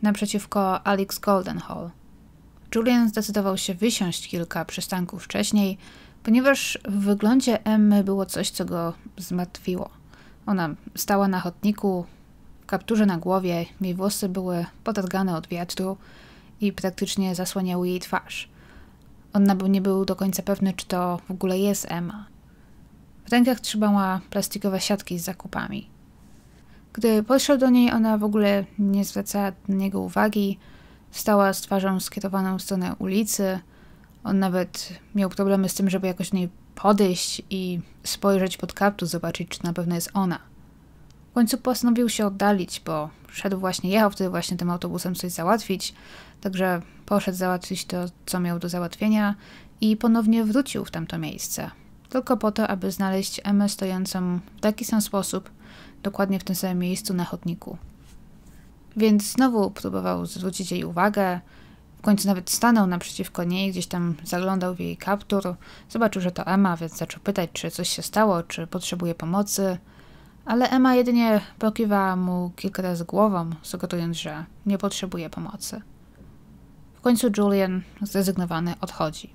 naprzeciwko Alex Goldenhall. Julian zdecydował się wysiąść kilka przystanków wcześniej, ponieważ w wyglądzie Emmy było coś, co go zmartwiło. Ona stała na chodniku, w kapturze na głowie, jej włosy były potargane od wiatru i praktycznie zasłaniały jej twarz. On nie był do końca pewny, czy to w ogóle jest Emma. W rękach trzymała plastikowe siatki z zakupami. Gdy podszedł do niej, ona w ogóle nie zwracała na niego uwagi, Stała z twarzą skierowaną w stronę ulicy. On nawet miał problemy z tym, żeby jakoś do niej podejść i spojrzeć pod kaptur, zobaczyć, czy na pewno jest ona. W końcu postanowił się oddalić, bo szedł właśnie, jechał wtedy właśnie tym autobusem coś załatwić, także poszedł załatwić to, co miał do załatwienia i ponownie wrócił w tamto miejsce. Tylko po to, aby znaleźć Emę stojącą w taki sam sposób, dokładnie w tym samym miejscu na chodniku. Więc znowu próbował zwrócić jej uwagę. W końcu nawet stanął naprzeciwko niej, gdzieś tam zaglądał w jej kaptur. Zobaczył, że to Emma, więc zaczął pytać, czy coś się stało, czy potrzebuje pomocy. Ale Emma jedynie pokiwała mu kilka razy głową, sugerując, że nie potrzebuje pomocy. W końcu Julian, zrezygnowany, odchodzi.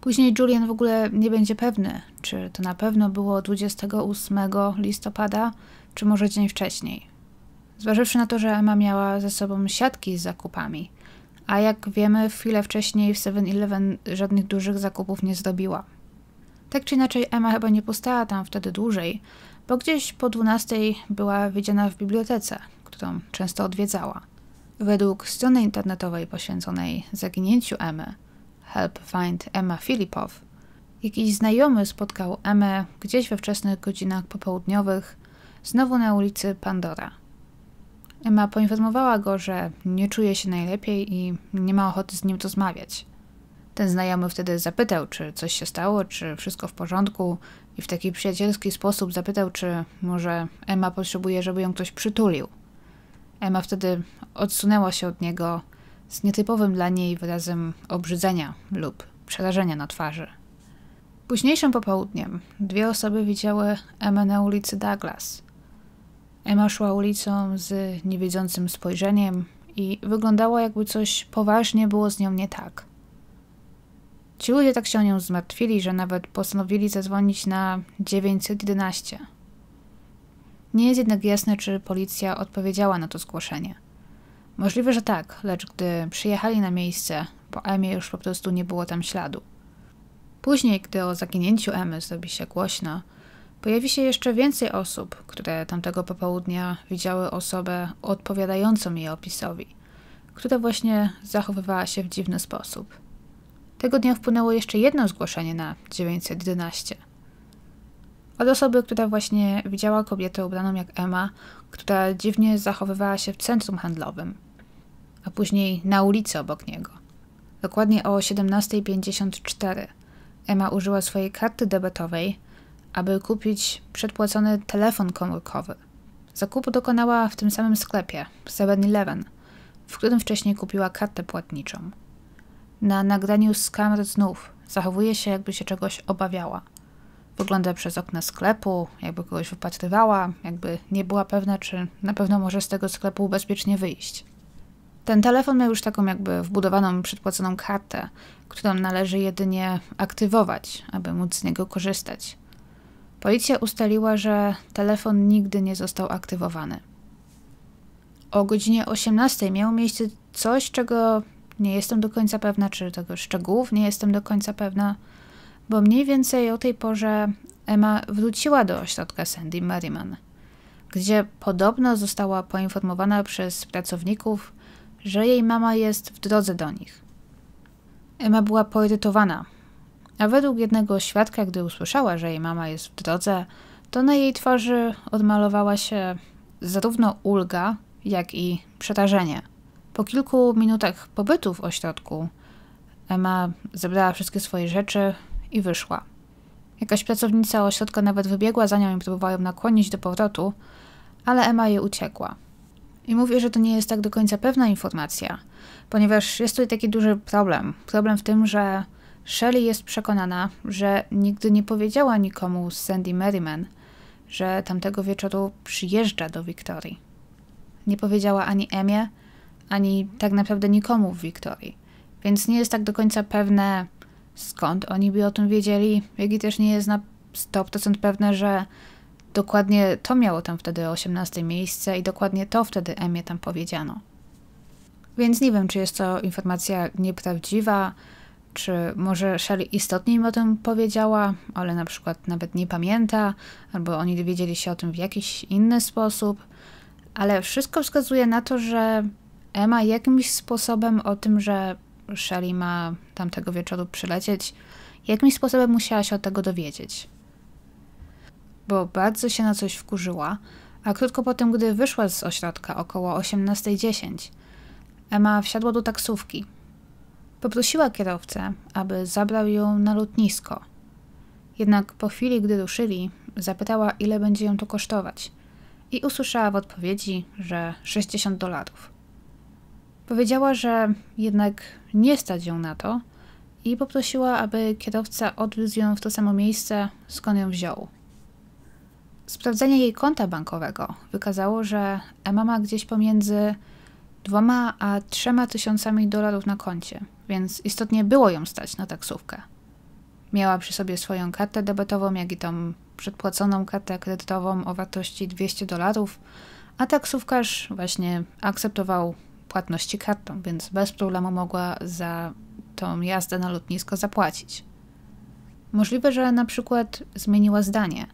Później Julian w ogóle nie będzie pewny, czy to na pewno było 28 listopada, czy może dzień wcześniej. Zważywszy na to, że Emma miała ze sobą siatki z zakupami, a jak wiemy, chwilę wcześniej w 7-Eleven żadnych dużych zakupów nie zrobiła. Tak czy inaczej, Emma chyba nie postała tam wtedy dłużej, bo gdzieś po 12 była widziana w bibliotece, którą często odwiedzała. Według strony internetowej poświęconej zaginięciu Emmy, Help Find Emma Filipow, jakiś znajomy spotkał Emmę gdzieś we wczesnych godzinach popołudniowych, znowu na ulicy Pandora. Emma poinformowała go, że nie czuje się najlepiej i nie ma ochoty z nim rozmawiać. Ten znajomy wtedy zapytał, czy coś się stało, czy wszystko w porządku, i w taki przyjacielski sposób zapytał, czy może Emma potrzebuje, żeby ją ktoś przytulił. Emma wtedy odsunęła się od niego z nietypowym dla niej wyrazem obrzydzenia lub przerażenia na twarzy. Późniejszym popołudniem dwie osoby widziały Emmę na ulicy Douglas. Emma szła ulicą z niewiedzącym spojrzeniem i wyglądała, jakby coś poważnie było z nią nie tak. Ci ludzie tak się o nią zmartwili, że nawet postanowili zadzwonić na 911. Nie jest jednak jasne, czy policja odpowiedziała na to zgłoszenie. Możliwe, że tak, lecz gdy przyjechali na miejsce, po Emie już po prostu nie było tam śladu. Później, gdy o zaginięciu Emmy zrobi się głośno, Pojawi się jeszcze więcej osób, które tamtego popołudnia widziały osobę odpowiadającą jej opisowi, która właśnie zachowywała się w dziwny sposób. Tego dnia wpłynęło jeszcze jedno zgłoszenie na 911. Od osoby, która właśnie widziała kobietę ubraną jak Emma, która dziwnie zachowywała się w centrum handlowym, a później na ulicy obok niego. Dokładnie o 17.54 Emma użyła swojej karty debetowej aby kupić przedpłacony telefon komórkowy. Zakupu dokonała w tym samym sklepie 7-Eleven, w którym wcześniej kupiła kartę płatniczą. Na nagraniu z kamer znów zachowuje się, jakby się czegoś obawiała. Wygląda przez okna sklepu, jakby kogoś wypatrywała, jakby nie była pewna, czy na pewno może z tego sklepu bezpiecznie wyjść. Ten telefon miał już taką jakby wbudowaną przedpłaconą kartę, którą należy jedynie aktywować, aby móc z niego korzystać. Policja ustaliła, że telefon nigdy nie został aktywowany. O godzinie 18 miało miejsce coś, czego nie jestem do końca pewna, czy tego szczegółów nie jestem do końca pewna, bo mniej więcej o tej porze Emma wróciła do ośrodka Sandy Merriman, gdzie podobno została poinformowana przez pracowników, że jej mama jest w drodze do nich. Emma była poirytowana, a według jednego świadka, gdy usłyszała, że jej mama jest w drodze, to na jej twarzy odmalowała się zarówno ulga, jak i przerażenie. Po kilku minutach pobytu w ośrodku, Emma zebrała wszystkie swoje rzeczy i wyszła. Jakaś pracownica ośrodka nawet wybiegła za nią i próbowała ją nakłonić do powrotu, ale Emma jej uciekła. I mówię, że to nie jest tak do końca pewna informacja, ponieważ jest tutaj taki duży problem. Problem w tym, że Shelley jest przekonana, że nigdy nie powiedziała nikomu z Sandy Merriman, że tamtego wieczoru przyjeżdża do Wiktorii. Nie powiedziała ani Emie, ani tak naprawdę nikomu w Wiktorii, więc nie jest tak do końca pewne, skąd oni by o tym wiedzieli, jak i też nie jest na 100% pewne, że dokładnie to miało tam wtedy 18 miejsce i dokładnie to wtedy Emie tam powiedziano. Więc nie wiem, czy jest to informacja nieprawdziwa, czy może Shelley istotnie im o tym powiedziała, ale na przykład nawet nie pamięta, albo oni dowiedzieli się o tym w jakiś inny sposób, ale wszystko wskazuje na to, że Emma jakimś sposobem o tym, że Shelley ma tamtego wieczoru przylecieć, jakimś sposobem musiała się o tego dowiedzieć. Bo bardzo się na coś wkurzyła, a krótko po tym, gdy wyszła z ośrodka, około 18.10, Emma wsiadła do taksówki – Poprosiła kierowcę, aby zabrał ją na lotnisko. Jednak po chwili, gdy ruszyli, zapytała, ile będzie ją to kosztować i usłyszała w odpowiedzi, że 60 dolarów. Powiedziała, że jednak nie stać ją na to i poprosiła, aby kierowca odwiózł ją w to samo miejsce, skąd ją wziął. Sprawdzenie jej konta bankowego wykazało, że Emma ma gdzieś pomiędzy dwoma a trzema tysiącami dolarów na koncie, więc istotnie było ją stać na taksówkę. Miała przy sobie swoją kartę debetową, jak i tą przedpłaconą kartę kredytową o wartości 200 dolarów, a taksówkarz właśnie akceptował płatności kartą, więc bez problemu mogła za tą jazdę na lotnisko zapłacić. Możliwe, że na przykład zmieniła zdanie.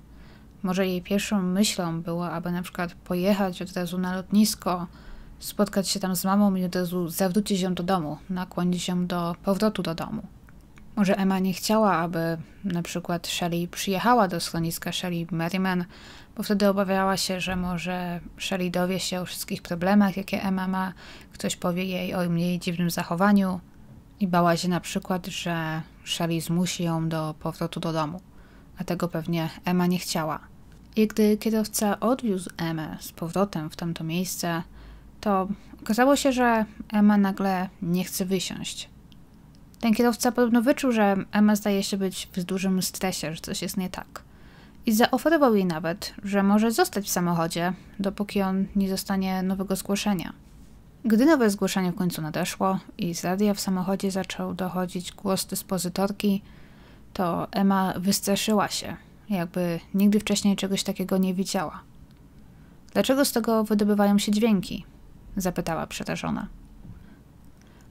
Może jej pierwszą myślą było, aby na przykład pojechać od razu na lotnisko, spotkać się tam z mamą i od razu zawrócić ją do domu, nakłonić ją do powrotu do domu. Może Emma nie chciała, aby na przykład Shelley przyjechała do schroniska Shelley Merriman, bo wtedy obawiała się, że może Shelley dowie się o wszystkich problemach, jakie Emma ma, ktoś powie jej o jej dziwnym zachowaniu i bała się na przykład, że Shelley zmusi ją do powrotu do domu, a tego pewnie Emma nie chciała. I gdy kierowca odwiózł Emę z powrotem w tamto miejsce, to okazało się, że Emma nagle nie chce wysiąść. Ten kierowca podobno wyczuł, że Emma zdaje się być w dużym stresie, że coś jest nie tak. I zaoferował jej nawet, że może zostać w samochodzie, dopóki on nie zostanie nowego zgłoszenia. Gdy nowe zgłoszenie w końcu nadeszło i z radia w samochodzie zaczął dochodzić głos dyspozytorki, to Emma wystraszyła się, jakby nigdy wcześniej czegoś takiego nie widziała. Dlaczego z tego wydobywają się dźwięki? zapytała przerażona.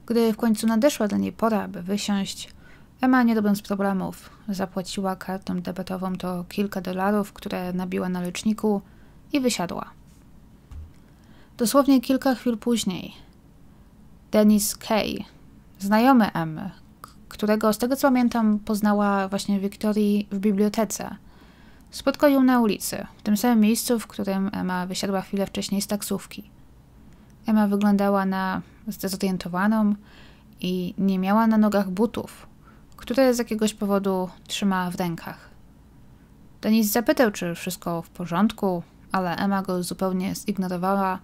Gdy w końcu nadeszła dla niej pora, aby wysiąść, Emma, nie robiąc problemów, zapłaciła kartą debetową to kilka dolarów, które nabiła na leczniku i wysiadła. Dosłownie kilka chwil później Dennis Kay, znajomy Emmy, którego z tego co pamiętam poznała właśnie Wiktorii w bibliotece, spotkał ją na ulicy, w tym samym miejscu, w którym Emma wysiadła chwilę wcześniej z taksówki. Emma wyglądała na zdezorientowaną i nie miała na nogach butów, które z jakiegoś powodu trzymała w rękach. Denis zapytał, czy wszystko w porządku, ale Emma go zupełnie zignorowała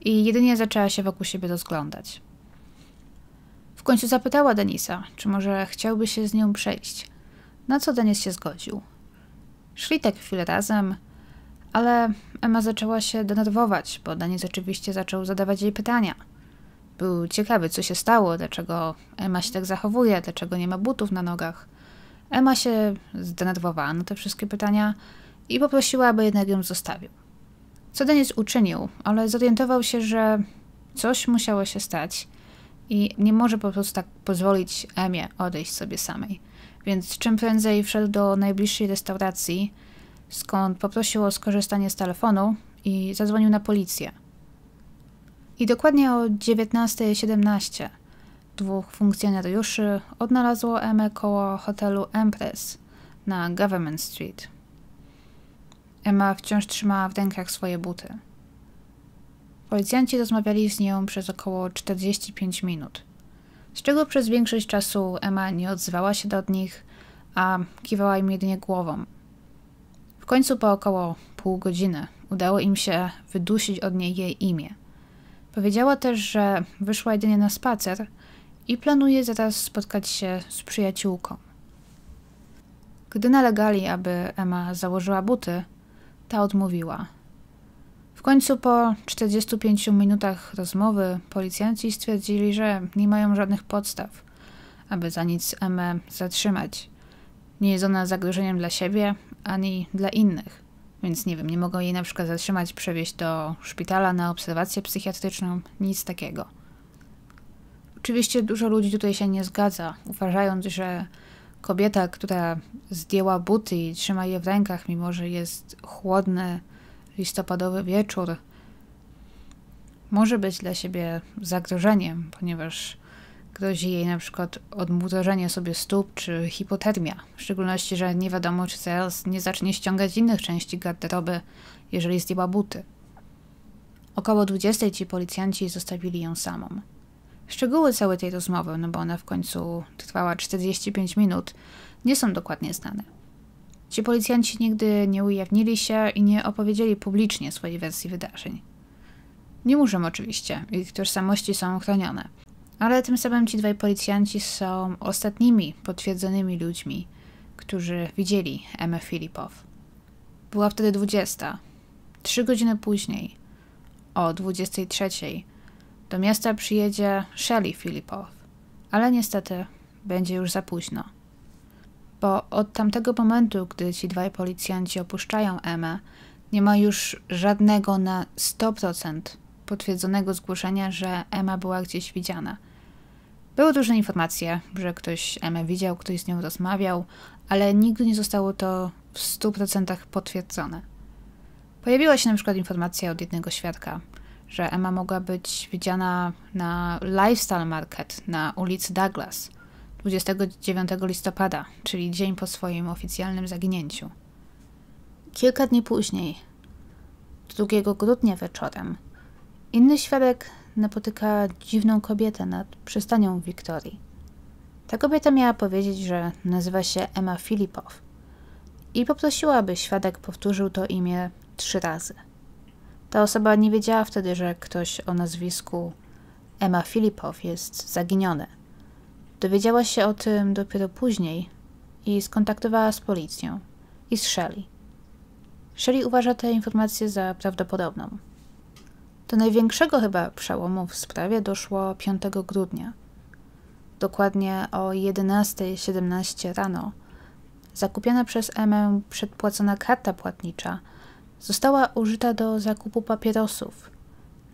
i jedynie zaczęła się wokół siebie rozglądać. W końcu zapytała Denisa, czy może chciałby się z nią przejść, na co Denis się zgodził. Szli tak chwilę razem – ale Emma zaczęła się denerwować, bo Daniel oczywiście zaczął zadawać jej pytania. Był ciekawy, co się stało, dlaczego Emma się tak zachowuje, dlaczego nie ma butów na nogach. Emma się zdenerwowała na te wszystkie pytania i poprosiła, aby jednak ją zostawił. Co Daniel uczynił, ale zorientował się, że coś musiało się stać i nie może po prostu tak pozwolić Emie odejść sobie samej. Więc czym prędzej wszedł do najbliższej restauracji, skąd poprosił o skorzystanie z telefonu i zadzwonił na policję. I dokładnie o 19.17 dwóch funkcjonariuszy odnalazło Emę koło hotelu Empress na Government Street. Emma wciąż trzymała w rękach swoje buty. Policjanci rozmawiali z nią przez około 45 minut, z czego przez większość czasu Emma nie odzywała się do nich, a kiwała im jedynie głową, końcu po około pół godziny udało im się wydusić od niej jej imię. Powiedziała też, że wyszła jedynie na spacer i planuje zaraz spotkać się z przyjaciółką. Gdy nalegali, aby Emma założyła buty, ta odmówiła. W końcu po 45 minutach rozmowy policjanci stwierdzili, że nie mają żadnych podstaw, aby za nic Emmę zatrzymać. Nie jest ona zagrożeniem dla siebie ani dla innych. Więc nie wiem, nie mogą jej na przykład zatrzymać, przewieźć do szpitala na obserwację psychiatryczną, nic takiego. Oczywiście dużo ludzi tutaj się nie zgadza, uważając, że kobieta, która zdjęła buty i trzyma je w rękach, mimo że jest chłodny listopadowy wieczór, może być dla siebie zagrożeniem, ponieważ grozi jej na przykład odmudzenie sobie stóp czy hipotermia. W szczególności, że nie wiadomo, czy teraz nie zacznie ściągać innych części garderoby, jeżeli zdjęła buty. Około 20 ci policjanci zostawili ją samą. Szczegóły całej tej rozmowy, no bo ona w końcu trwała 45 minut, nie są dokładnie znane. Ci policjanci nigdy nie ujawnili się i nie opowiedzieli publicznie swojej wersji wydarzeń. Nie muszą oczywiście, ich tożsamości są chronione, ale tym samym ci dwaj policjanci są ostatnimi potwierdzonymi ludźmi, którzy widzieli Emę Filipow. Była wtedy 20. Trzy godziny później, o 23, do miasta przyjedzie Shelley Filipow, ale niestety będzie już za późno. Bo od tamtego momentu, gdy ci dwaj policjanci opuszczają Emę, nie ma już żadnego na 100% potwierdzonego zgłoszenia, że Emma była gdzieś widziana – były różne informacje, że ktoś Emę widział, ktoś z nią rozmawiał, ale nigdy nie zostało to w 100% potwierdzone. Pojawiła się na przykład informacja od jednego świadka, że Emma mogła być widziana na Lifestyle Market na ulicy Douglas 29 listopada, czyli dzień po swoim oficjalnym zaginięciu. Kilka dni później, 2 grudnia wieczorem, inny świadek napotyka dziwną kobietę nad przystanią Wiktorii. Ta kobieta miała powiedzieć, że nazywa się Emma Filipow i poprosiła, by świadek powtórzył to imię trzy razy. Ta osoba nie wiedziała wtedy, że ktoś o nazwisku Emma Filipow jest zaginiony. Dowiedziała się o tym dopiero później i skontaktowała z policją i z Shelley. Shelley uważa tę informację za prawdopodobną. Do największego chyba przełomu w sprawie doszło 5 grudnia. Dokładnie o 11.17 rano zakupiona przez Emę przedpłacona karta płatnicza została użyta do zakupu papierosów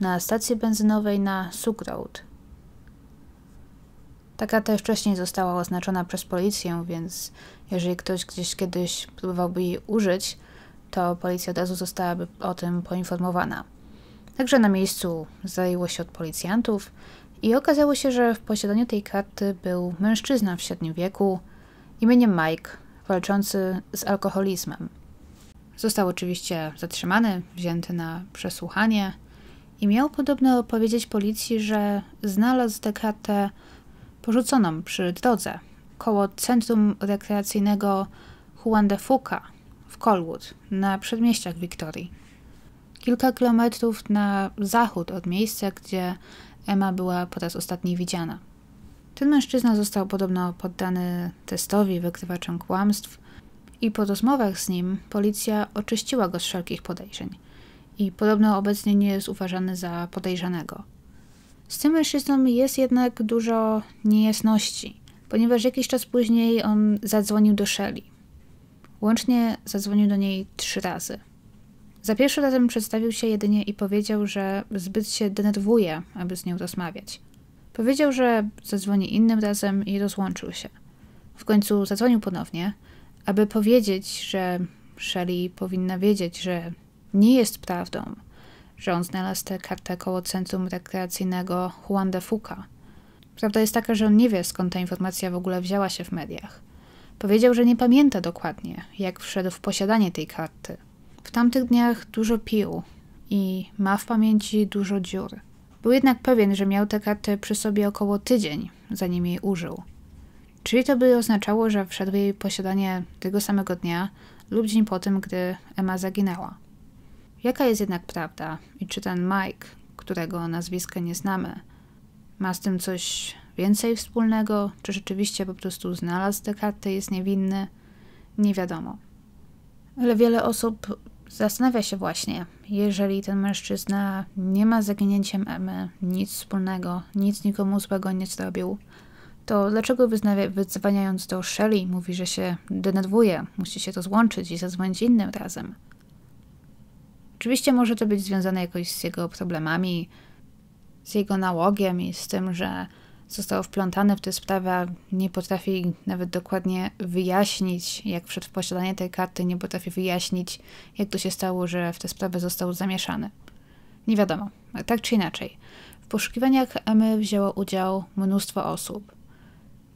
na stacji benzynowej na Suk Road. Ta karta już wcześniej została oznaczona przez policję, więc jeżeli ktoś gdzieś kiedyś próbowałby jej użyć, to policja od razu zostałaby o tym poinformowana. Także na miejscu zajęło się od policjantów i okazało się, że w posiadaniu tej karty był mężczyzna w średnim wieku imieniem Mike, walczący z alkoholizmem. Został oczywiście zatrzymany, wzięty na przesłuchanie i miał podobno powiedzieć policji, że znalazł tę kartę porzuconą przy drodze koło centrum rekreacyjnego Juan de Fuca w Colwood na przedmieściach Wiktorii kilka kilometrów na zachód od miejsca, gdzie Emma była po raz ostatni widziana. Ten mężczyzna został podobno poddany testowi wykrywaczem kłamstw i po rozmowach z nim policja oczyściła go z wszelkich podejrzeń i podobno obecnie nie jest uważany za podejrzanego. Z tym mężczyzną jest jednak dużo niejasności, ponieważ jakiś czas później on zadzwonił do Shelley. Łącznie zadzwonił do niej trzy razy. Za pierwszym razem przedstawił się jedynie i powiedział, że zbyt się denerwuje, aby z nią rozmawiać. Powiedział, że zadzwoni innym razem i rozłączył się. W końcu zadzwonił ponownie, aby powiedzieć, że Shelley powinna wiedzieć, że nie jest prawdą, że on znalazł tę kartę koło centrum rekreacyjnego Juan de Fuca. Prawda jest taka, że on nie wie, skąd ta informacja w ogóle wzięła się w mediach. Powiedział, że nie pamięta dokładnie, jak wszedł w posiadanie tej karty – w tamtych dniach dużo pił i ma w pamięci dużo dziur. Był jednak pewien, że miał tę kartę przy sobie około tydzień, zanim jej użył. Czyli to by oznaczało, że wszedł w jej posiadanie tego samego dnia lub dzień po tym, gdy Emma zaginęła. Jaka jest jednak prawda i czy ten Mike, którego nazwiska nie znamy, ma z tym coś więcej wspólnego, czy rzeczywiście po prostu znalazł tę kartę, jest niewinny, nie wiadomo. Ale wiele osób Zastanawia się właśnie, jeżeli ten mężczyzna nie ma zaginięciem Emy nic wspólnego, nic nikomu złego nie zrobił, to dlaczego wyzwaniając do Shelley mówi, że się denerwuje, musi się to złączyć i zadzwonić innym razem? Oczywiście może to być związane jakoś z jego problemami, z jego nałogiem i z tym, że został wplątany w tę sprawę, a nie potrafi nawet dokładnie wyjaśnić, jak przed w posiadanie tej karty, nie potrafi wyjaśnić, jak to się stało, że w tę sprawę został zamieszany. Nie wiadomo, tak czy inaczej. W poszukiwaniach Emy wzięło udział mnóstwo osób.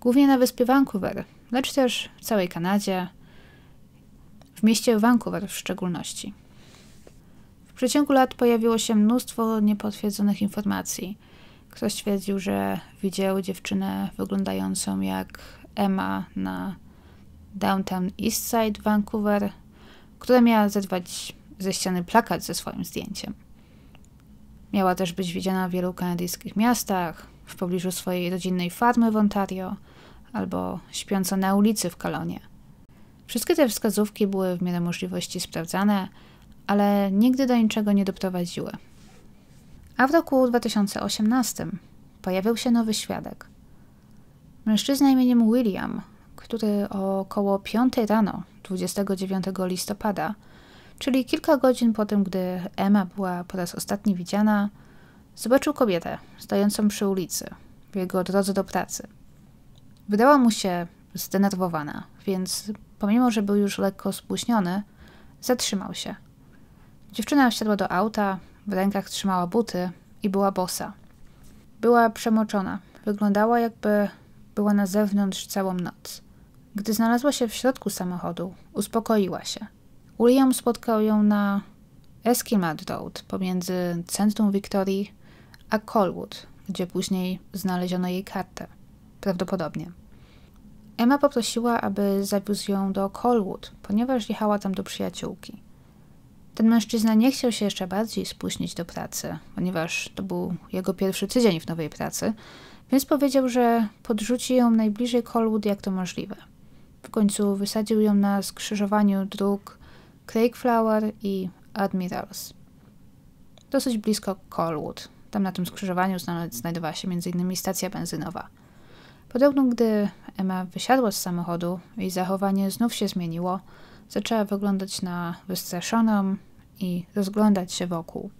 Głównie na wyspie Vancouver, lecz też w całej Kanadzie, w mieście Vancouver w szczególności. W przeciągu lat pojawiło się mnóstwo niepotwierdzonych informacji – Ktoś twierdził, że widział dziewczynę wyglądającą jak Emma na Downtown East Side Vancouver, która miała zerwać ze ściany plakat ze swoim zdjęciem. Miała też być widziana w wielu kanadyjskich miastach, w pobliżu swojej rodzinnej farmy w Ontario albo śpiąca na ulicy w Kalonie. Wszystkie te wskazówki były w miarę możliwości sprawdzane, ale nigdy do niczego nie doprowadziły. A w roku 2018 pojawił się nowy świadek. Mężczyzna imieniem William, który około 5 rano 29 listopada, czyli kilka godzin po tym, gdy Emma była po raz ostatni widziana, zobaczył kobietę stojącą przy ulicy w jego drodze do pracy. Wydała mu się zdenerwowana, więc pomimo, że był już lekko spóźniony, zatrzymał się. Dziewczyna wsiadła do auta, w rękach trzymała buty i była bosa. Była przemoczona. Wyglądała jakby była na zewnątrz całą noc. Gdy znalazła się w środku samochodu, uspokoiła się. William spotkał ją na Esquimalt Road pomiędzy centrum Wiktorii a Colwood, gdzie później znaleziono jej kartę. Prawdopodobnie. Emma poprosiła, aby zawiózł ją do Colwood, ponieważ jechała tam do przyjaciółki. Ten mężczyzna nie chciał się jeszcze bardziej spóźnić do pracy, ponieważ to był jego pierwszy tydzień w nowej pracy, więc powiedział, że podrzuci ją najbliżej Colwood jak to możliwe. W końcu wysadził ją na skrzyżowaniu dróg Craigflower i Admirals. Dosyć blisko Colwood. Tam na tym skrzyżowaniu znajdowała się m.in. stacja benzynowa. Podobno gdy Emma wysiadła z samochodu, jej zachowanie znów się zmieniło, Zaczęła wyglądać na wystraszoną i rozglądać się wokół.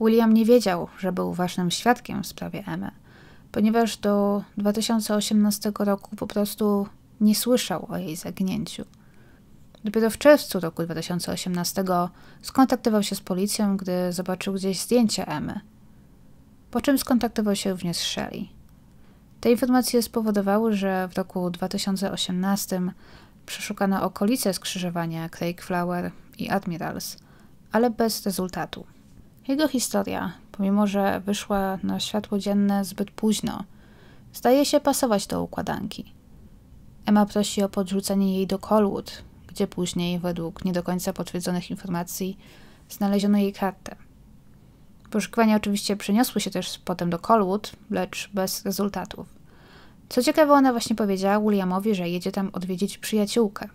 William nie wiedział, że był ważnym świadkiem w sprawie Emmy, ponieważ do 2018 roku po prostu nie słyszał o jej zagnięciu. Dopiero w czerwcu roku 2018 skontaktował się z policją, gdy zobaczył gdzieś zdjęcie Emmy. Po czym skontaktował się również z Shelley. Te informacje spowodowały, że w roku 2018 Przeszukano okolice skrzyżowania Crakeflower i Admirals, ale bez rezultatu. Jego historia, pomimo że wyszła na światło dzienne zbyt późno, zdaje się pasować do układanki. Emma prosi o podrzucenie jej do Colwood, gdzie później, według nie do końca potwierdzonych informacji, znaleziono jej kartę. Poszukiwania oczywiście przeniosły się też potem do Colwood, lecz bez rezultatów. Co ciekawe, ona właśnie powiedziała Williamowi, że jedzie tam odwiedzić przyjaciółkę.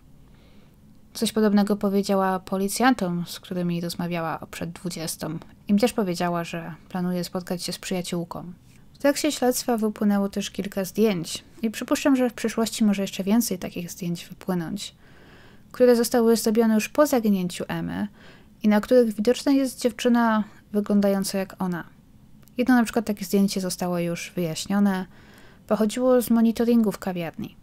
Coś podobnego powiedziała policjantom, z którymi rozmawiała przed 20. Im też powiedziała, że planuje spotkać się z przyjaciółką. W trakcie śledztwa wypłynęło też kilka zdjęć i przypuszczam, że w przyszłości może jeszcze więcej takich zdjęć wypłynąć, które zostały zrobione już po zaginięciu Emmy i na których widoczna jest dziewczyna wyglądająca jak ona. Jedno na przykład takie zdjęcie zostało już wyjaśnione – pochodziło z monitoringu w kawiarni.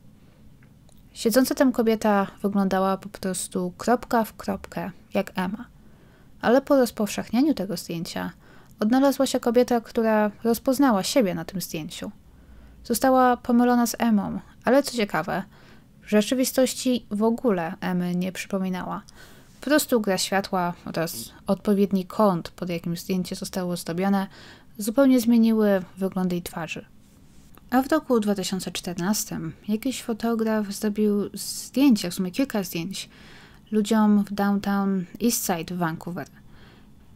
Siedząca tam kobieta wyglądała po prostu kropka w kropkę, jak Emma. Ale po rozpowszechnieniu tego zdjęcia odnalazła się kobieta, która rozpoznała siebie na tym zdjęciu. Została pomylona z Emą, ale co ciekawe, w rzeczywistości w ogóle Emy nie przypominała. Po prostu gra światła oraz odpowiedni kąt, pod jakim zdjęcie zostało zdobione, zupełnie zmieniły wygląd jej twarzy. A w roku 2014 jakiś fotograf zrobił zdjęcia, w sumie kilka zdjęć, ludziom w downtown Eastside w Vancouver.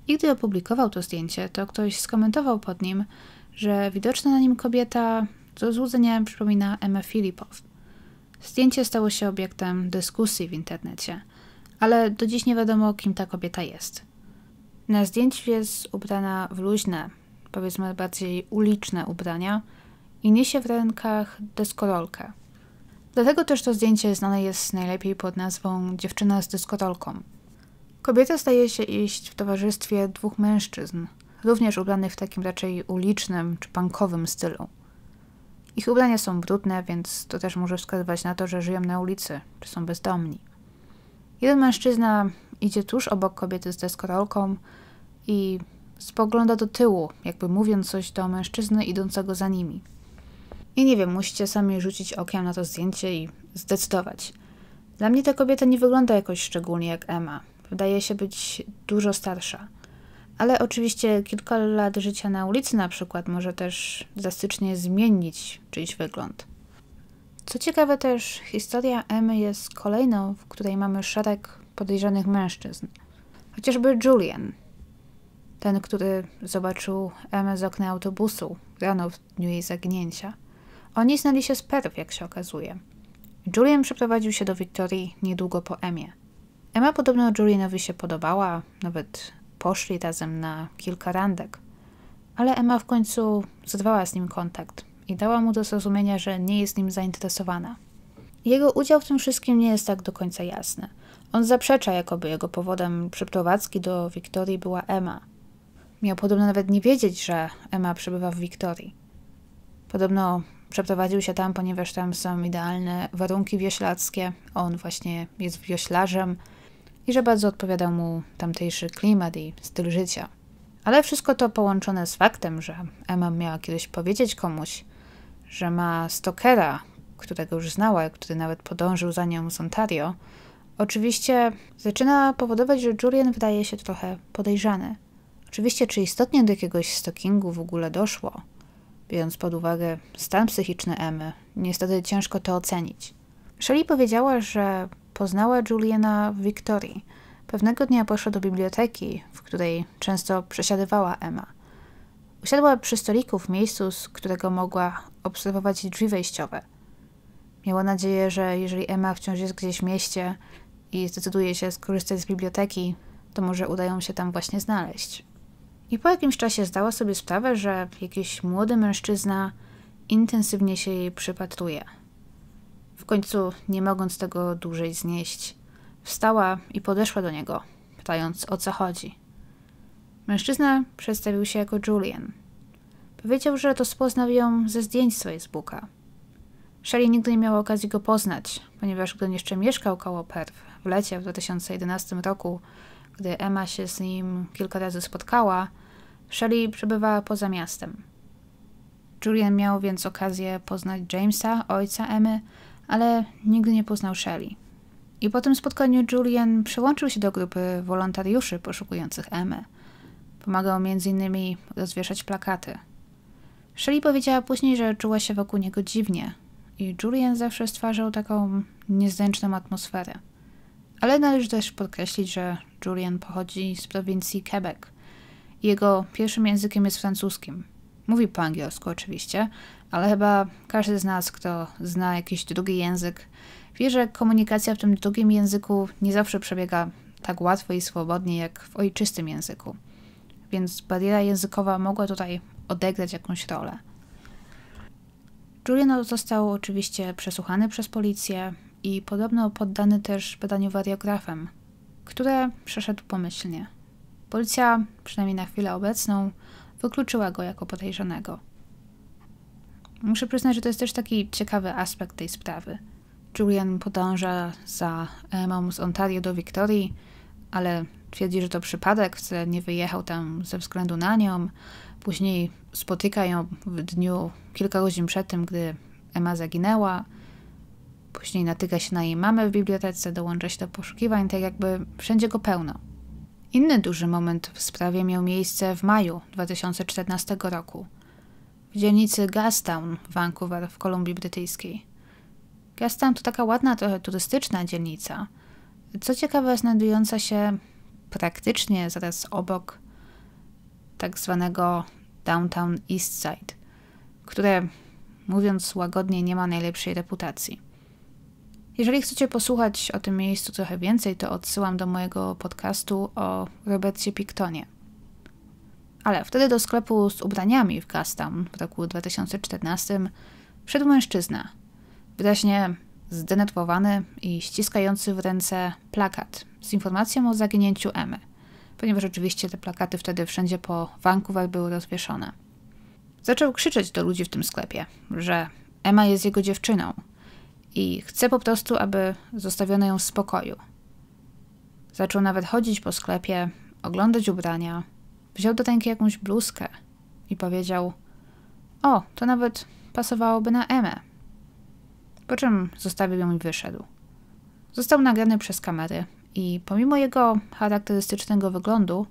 I gdy opublikował to zdjęcie, to ktoś skomentował pod nim, że widoczna na nim kobieta co złudzenia przypomina Emma Filipow. Zdjęcie stało się obiektem dyskusji w internecie, ale do dziś nie wiadomo, kim ta kobieta jest. Na zdjęciu jest ubrana w luźne, powiedzmy bardziej uliczne ubrania – i niesie w rękach deskorolkę. Dlatego też to zdjęcie znane jest najlepiej pod nazwą Dziewczyna z deskorolką. Kobieta zdaje się iść w towarzystwie dwóch mężczyzn, również ubranych w takim raczej ulicznym czy pankowym stylu. Ich ubrania są brudne, więc to też może wskazywać na to, że żyją na ulicy, czy są bezdomni. Jeden mężczyzna idzie tuż obok kobiety z deskorolką i spogląda do tyłu, jakby mówiąc coś do mężczyzny idącego za nimi. I nie wiem, musicie sami rzucić okiem na to zdjęcie i zdecydować. Dla mnie ta kobieta nie wygląda jakoś szczególnie jak Emma. Wydaje się być dużo starsza. Ale oczywiście kilka lat życia na ulicy na przykład może też drastycznie zmienić czyjś wygląd. Co ciekawe też, historia Emmy jest kolejną, w której mamy szereg podejrzanych mężczyzn. Chociażby Julian, ten, który zobaczył Emmę z okna autobusu rano w dniu jej zagnięcia. Oni znali się z Perw, jak się okazuje. Julian przeprowadził się do Wiktorii niedługo po Emie. Emma podobno Julianowi się podobała, nawet poszli razem na kilka randek. Ale Emma w końcu zerwała z nim kontakt i dała mu do zrozumienia, że nie jest nim zainteresowana. Jego udział w tym wszystkim nie jest tak do końca jasny. On zaprzecza, jakoby jego powodem przeprowadzki do Wiktorii była Emma. Miał podobno nawet nie wiedzieć, że Emma przebywa w Wiktorii. Podobno Przeprowadził się tam, ponieważ tam są idealne warunki wioślackie. On właśnie jest wioślarzem i że bardzo odpowiadał mu tamtejszy klimat i styl życia. Ale wszystko to połączone z faktem, że Emma miała kiedyś powiedzieć komuś, że ma stokera, którego już znała, który nawet podążył za nią z Ontario, oczywiście zaczyna powodować, że Julian wydaje się trochę podejrzany. Oczywiście, czy istotnie do jakiegoś stokingu w ogóle doszło, biorąc pod uwagę stan psychiczny Emmy, niestety ciężko to ocenić. Shelley powiedziała, że poznała Juliana w Wiktorii. Pewnego dnia poszła do biblioteki, w której często przesiadywała Emma. Usiadła przy stoliku w miejscu, z którego mogła obserwować drzwi wejściowe. Miała nadzieję, że jeżeli Emma wciąż jest gdzieś w mieście i zdecyduje się skorzystać z biblioteki, to może udają się tam właśnie znaleźć. I po jakimś czasie zdała sobie sprawę, że jakiś młody mężczyzna intensywnie się jej przypatruje. W końcu, nie mogąc tego dłużej znieść, wstała i podeszła do niego, pytając o co chodzi. Mężczyzna przedstawił się jako Julian. Powiedział, że to spoznał ją ze zdjęć z Facebooka. Shelley nigdy nie miała okazji go poznać, ponieważ gdy on jeszcze mieszkał koło Perw w lecie w 2011 roku, gdy Emma się z nim kilka razy spotkała, Shelley przebywała poza miastem. Julian miał więc okazję poznać Jamesa, ojca Emmy, ale nigdy nie poznał Shelley. I po tym spotkaniu Julian przyłączył się do grupy wolontariuszy poszukujących Emmy. Pomagał m.in. rozwieszać plakaty. Shelley powiedziała później, że czuła się wokół niego dziwnie i Julian zawsze stwarzał taką niezręczną atmosferę. Ale należy też podkreślić, że Julian pochodzi z prowincji Quebec – jego pierwszym językiem jest francuskim. Mówi po angielsku oczywiście, ale chyba każdy z nas, kto zna jakiś drugi język, wie, że komunikacja w tym drugim języku nie zawsze przebiega tak łatwo i swobodnie jak w ojczystym języku. Więc bariera językowa mogła tutaj odegrać jakąś rolę. Julian został oczywiście przesłuchany przez policję i podobno poddany też badaniu wariografem, które przeszedł pomyślnie. Policja, przynajmniej na chwilę obecną, wykluczyła go jako podejrzanego. Muszę przyznać, że to jest też taki ciekawy aspekt tej sprawy. Julian podąża za Emą z Ontario do Wiktorii, ale twierdzi, że to przypadek, wcale nie wyjechał tam ze względu na nią. Później spotyka ją w dniu kilka godzin przed tym, gdy Emma zaginęła. Później natyka się na jej mamę w bibliotece, dołącza się do poszukiwań, tak jakby wszędzie go pełno. Inny duży moment w sprawie miał miejsce w maju 2014 roku w dzielnicy Gastown, Vancouver w Kolumbii Brytyjskiej. Gastown to taka ładna, trochę turystyczna dzielnica. Co ciekawe, znajdująca się praktycznie zaraz obok tak zwanego Downtown Eastside, które, mówiąc łagodnie, nie ma najlepszej reputacji. Jeżeli chcecie posłuchać o tym miejscu trochę więcej, to odsyłam do mojego podcastu o Robercie Pictonie. Ale wtedy do sklepu z ubraniami w Gastown w roku 2014 wszedł mężczyzna, wyraźnie zdenerwowany i ściskający w ręce plakat z informacją o zaginięciu Emy, ponieważ oczywiście te plakaty wtedy wszędzie po Vancouver były rozwieszone. Zaczął krzyczeć do ludzi w tym sklepie, że Emma jest jego dziewczyną – i chce po prostu, aby zostawiono ją w spokoju. Zaczął nawet chodzić po sklepie, oglądać ubrania, wziął do ręki jakąś bluzkę i powiedział: O, to nawet pasowałoby na Emę. Po czym zostawił ją i wyszedł. Został nagrany przez kamery i pomimo jego charakterystycznego wyglądu,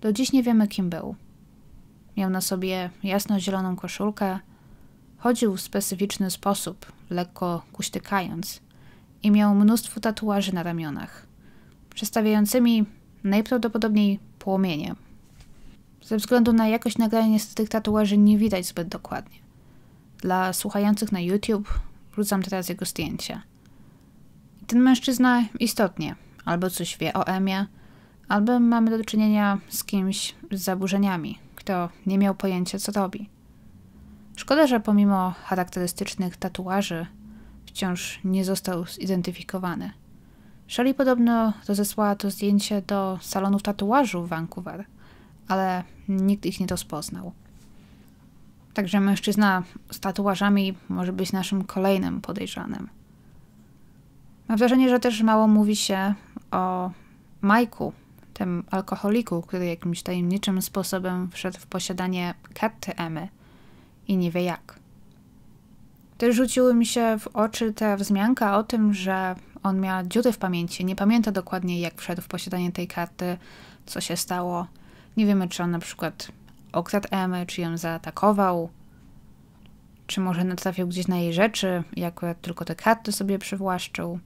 do dziś nie wiemy kim był. Miał na sobie jasno-zieloną koszulkę, Chodził w specyficzny sposób, lekko kuśtykając, i miał mnóstwo tatuaży na ramionach, przedstawiającymi najprawdopodobniej płomienie. Ze względu na jakość nagrania niestety tych tatuaży nie widać zbyt dokładnie. Dla słuchających na YouTube wrzucam teraz jego zdjęcia. Ten mężczyzna istotnie albo coś wie o Emie, albo mamy do czynienia z kimś z zaburzeniami, kto nie miał pojęcia co robi. Szkoda, że pomimo charakterystycznych tatuaży wciąż nie został zidentyfikowany. Shelley podobno rozesłała to zdjęcie do salonów tatuażu w Vancouver, ale nikt ich nie rozpoznał. Także mężczyzna z tatuażami może być naszym kolejnym podejrzanym. Mam wrażenie, że też mało mówi się o Majku, tym alkoholiku, który jakimś tajemniczym sposobem wszedł w posiadanie karty Emy i nie wie jak. Też rzuciły mi się w oczy ta wzmianka o tym, że on miał dziury w pamięci. Nie pamięta dokładnie, jak wszedł w posiadanie tej karty, co się stało. Nie wiemy, czy on na przykład okradł Emy, czy ją zaatakował, czy może natrafił gdzieś na jej rzeczy jak tylko te karty sobie przywłaszczył.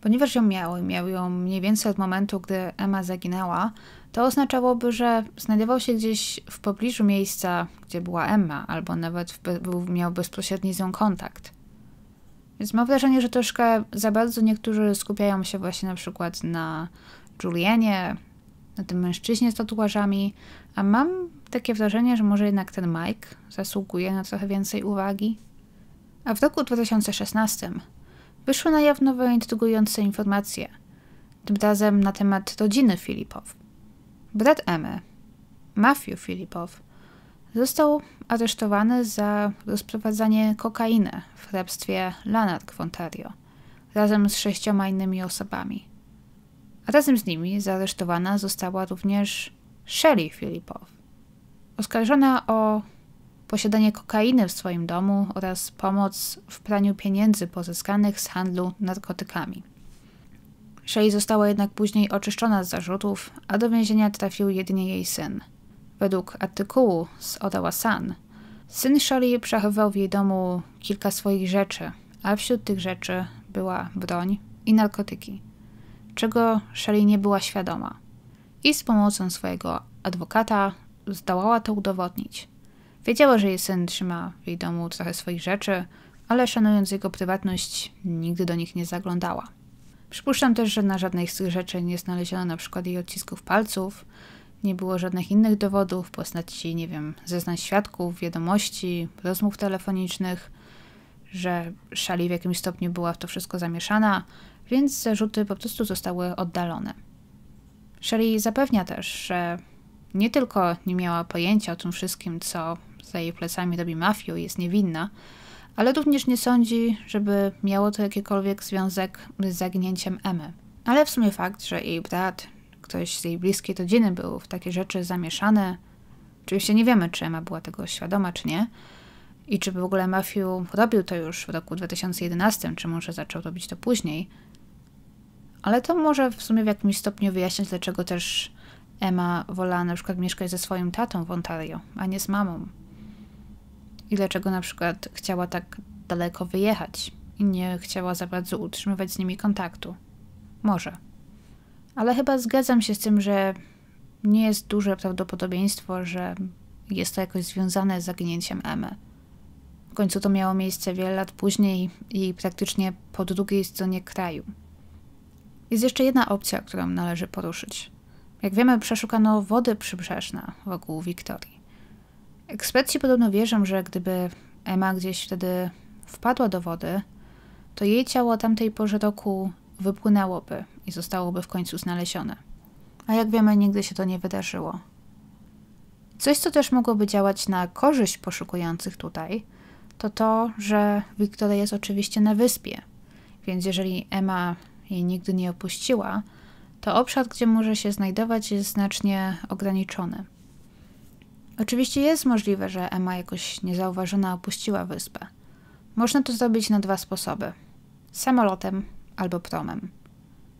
Ponieważ ją miał i miał ją mniej więcej od momentu, gdy Emma zaginęła, to oznaczałoby, że znajdował się gdzieś w pobliżu miejsca, gdzie była Emma, albo nawet był, miał bezpośredni z nią kontakt. Więc mam wrażenie, że troszkę za bardzo niektórzy skupiają się właśnie na przykład na Julianie, na tym mężczyźnie z tatuażami, a mam takie wrażenie, że może jednak ten Mike zasługuje na trochę więcej uwagi. A w roku 2016 wyszły na jaw nowe intrygujące informacje, tym razem na temat rodziny Filipow. Brat Emy, Matthew Filipow, został aresztowany za rozprowadzanie kokainy w hrabstwie Lanark w Ontario razem z sześcioma innymi osobami. A razem z nimi zaaresztowana została również Shelley Filipow, oskarżona o posiadanie kokainy w swoim domu oraz pomoc w praniu pieniędzy pozyskanych z handlu narkotykami. Shelley została jednak później oczyszczona z zarzutów, a do więzienia trafił jedynie jej syn. Według artykułu z Ottawa Sun, syn Shelley przechowywał w jej domu kilka swoich rzeczy, a wśród tych rzeczy była broń i narkotyki, czego Shelley nie była świadoma. I z pomocą swojego adwokata zdołała to udowodnić. Wiedziała, że jej syn trzyma w jej domu trochę swoich rzeczy, ale szanując jego prywatność, nigdy do nich nie zaglądała. Przypuszczam też, że na żadnej z tych rzeczy nie znaleziono na przykład jej odcisków palców, nie było żadnych innych dowodów w postaci, nie wiem, zeznań świadków, wiadomości, rozmów telefonicznych, że Szali w jakimś stopniu była w to wszystko zamieszana, więc zarzuty po prostu zostały oddalone. Shelley zapewnia też, że nie tylko nie miała pojęcia o tym wszystkim, co za jej plecami robi mafio i jest niewinna, ale również nie sądzi, żeby miało to jakikolwiek związek z zaginięciem Emmy. Ale w sumie fakt, że jej brat, ktoś z jej bliskiej rodziny był w takie rzeczy zamieszany, oczywiście nie wiemy, czy Emma była tego świadoma, czy nie, i czy w ogóle Matthew robił to już w roku 2011, czy może zaczął robić to później, ale to może w sumie w jakimś stopniu wyjaśniać, dlaczego też Emma wolała na przykład mieszkać ze swoim tatą w Ontario, a nie z mamą i dlaczego na przykład chciała tak daleko wyjechać i nie chciała za bardzo utrzymywać z nimi kontaktu. Może. Ale chyba zgadzam się z tym, że nie jest duże prawdopodobieństwo, że jest to jakoś związane z zaginięciem Emmy. W końcu to miało miejsce wiele lat później i praktycznie po drugiej stronie kraju. Jest jeszcze jedna opcja, którą należy poruszyć. Jak wiemy, przeszukano wody przybrzeżne wokół Wiktorii. Eksperci podobno wierzą, że gdyby Emma gdzieś wtedy wpadła do wody, to jej ciało tamtej porze roku wypłynęłoby i zostałoby w końcu znalezione. A jak wiemy, nigdy się to nie wydarzyło. Coś, co też mogłoby działać na korzyść poszukujących tutaj, to to, że Wiktoria jest oczywiście na wyspie. Więc jeżeli Emma jej nigdy nie opuściła, to obszar, gdzie może się znajdować, jest znacznie ograniczony. Oczywiście jest możliwe, że Emma jakoś niezauważona opuściła wyspę. Można to zrobić na dwa sposoby: samolotem albo promem.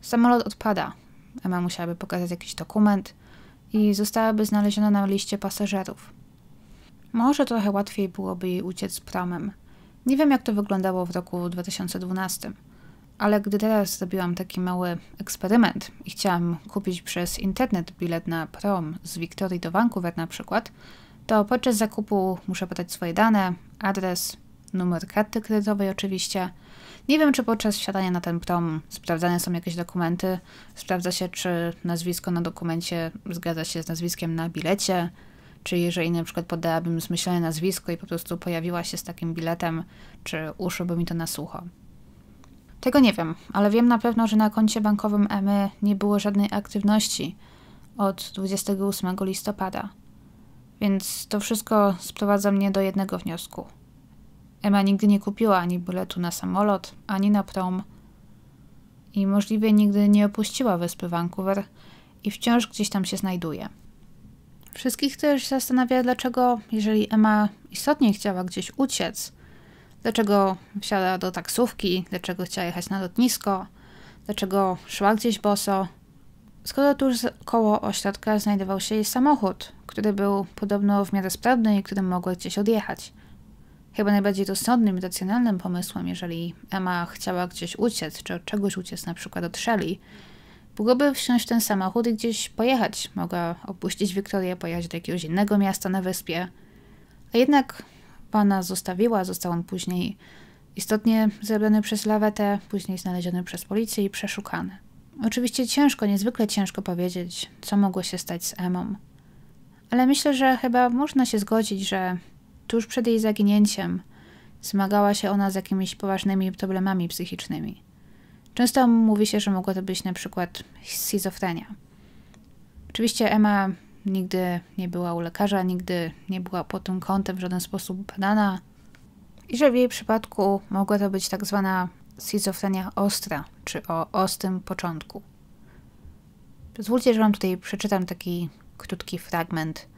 Samolot odpada. Emma musiałaby pokazać jakiś dokument i zostałaby znaleziona na liście pasażerów. Może trochę łatwiej byłoby jej uciec promem. Nie wiem, jak to wyglądało w roku 2012 ale gdy teraz zrobiłam taki mały eksperyment i chciałam kupić przez internet bilet na prom z Victoria do Vancouver na przykład, to podczas zakupu muszę podać swoje dane, adres, numer karty kredytowej oczywiście. Nie wiem, czy podczas wsiadania na ten prom sprawdzane są jakieś dokumenty, sprawdza się, czy nazwisko na dokumencie zgadza się z nazwiskiem na bilecie, czy jeżeli na przykład podałabym zmyślone nazwisko i po prostu pojawiła się z takim biletem, czy uszłoby mi to na sucho. Tego nie wiem, ale wiem na pewno, że na koncie bankowym Emy nie było żadnej aktywności od 28 listopada. Więc to wszystko sprowadza mnie do jednego wniosku. Ema y nigdy nie kupiła ani biletu na samolot, ani na prom i możliwie nigdy nie opuściła wyspy Vancouver i wciąż gdzieś tam się znajduje. Wszystkich też zastanawia, dlaczego, jeżeli Emma y istotnie chciała gdzieś uciec, Dlaczego wsiada do taksówki? Dlaczego chciała jechać na lotnisko? Dlaczego szła gdzieś boso? Skoro tuż koło ośrodka znajdował się jej samochód, który był podobno w miarę sprawny i którym mogła gdzieś odjechać. Chyba najbardziej rozsądnym i racjonalnym pomysłem, jeżeli Emma chciała gdzieś uciec, czy od czegoś uciec, na przykład od Shelley, byłoby wsiąść w ten samochód i gdzieś pojechać. Mogła opuścić Wiktorię, pojechać do jakiegoś innego miasta na wyspie. A jednak Pana zostawiła, został on później istotnie zrobiony przez lawetę, później znaleziony przez policję i przeszukany. Oczywiście ciężko, niezwykle ciężko powiedzieć, co mogło się stać z Emą. Ale myślę, że chyba można się zgodzić, że tuż przed jej zaginięciem zmagała się ona z jakimiś poważnymi problemami psychicznymi. Często mówi się, że mogła to być na przykład schizofrenia. Oczywiście Emma Nigdy nie była u lekarza, nigdy nie była pod tym kątem w żaden sposób badana. I że w jej przypadku mogła to być tak zwana schizofrenia ostra, czy o ostrym początku. Pozwólcie, że Wam tutaj przeczytam taki krótki fragment,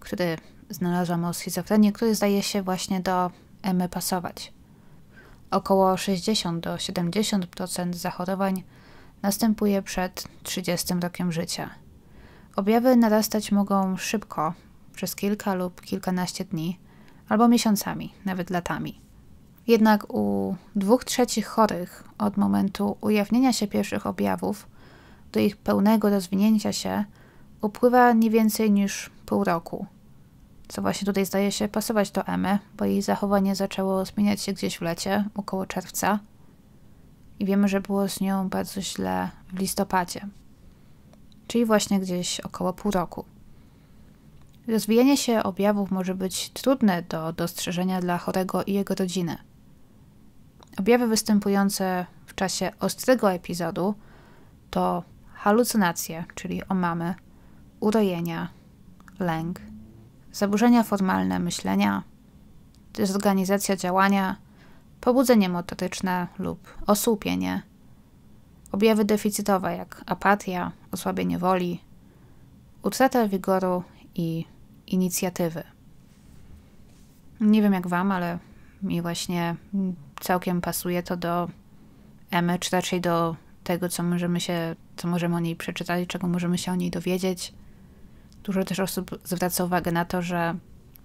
który znalazłam o schizofrenii, który zdaje się właśnie do Emy pasować. Około 60 do 70% zachorowań następuje przed 30 rokiem życia – Objawy narastać mogą szybko, przez kilka lub kilkanaście dni, albo miesiącami, nawet latami. Jednak u dwóch trzecich chorych od momentu ujawnienia się pierwszych objawów do ich pełnego rozwinięcia się upływa nie więcej niż pół roku. Co właśnie tutaj zdaje się pasować do Emy, bo jej zachowanie zaczęło zmieniać się gdzieś w lecie, około czerwca. I wiemy, że było z nią bardzo źle w listopadzie czyli właśnie gdzieś około pół roku. Rozwijanie się objawów może być trudne do dostrzeżenia dla chorego i jego rodziny. Objawy występujące w czasie ostrego epizodu to halucynacje, czyli omamy, urojenia, lęk, zaburzenia formalne myślenia, dezorganizacja działania, pobudzenie motoryczne lub osłupienie – Objawy deficytowe jak apatia, osłabienie woli, utrata wigoru i inicjatywy. Nie wiem jak Wam, ale mi właśnie całkiem pasuje to do Emy, czy raczej do tego, co możemy się, co możemy o niej przeczytać, czego możemy się o niej dowiedzieć. Dużo też osób zwraca uwagę na to, że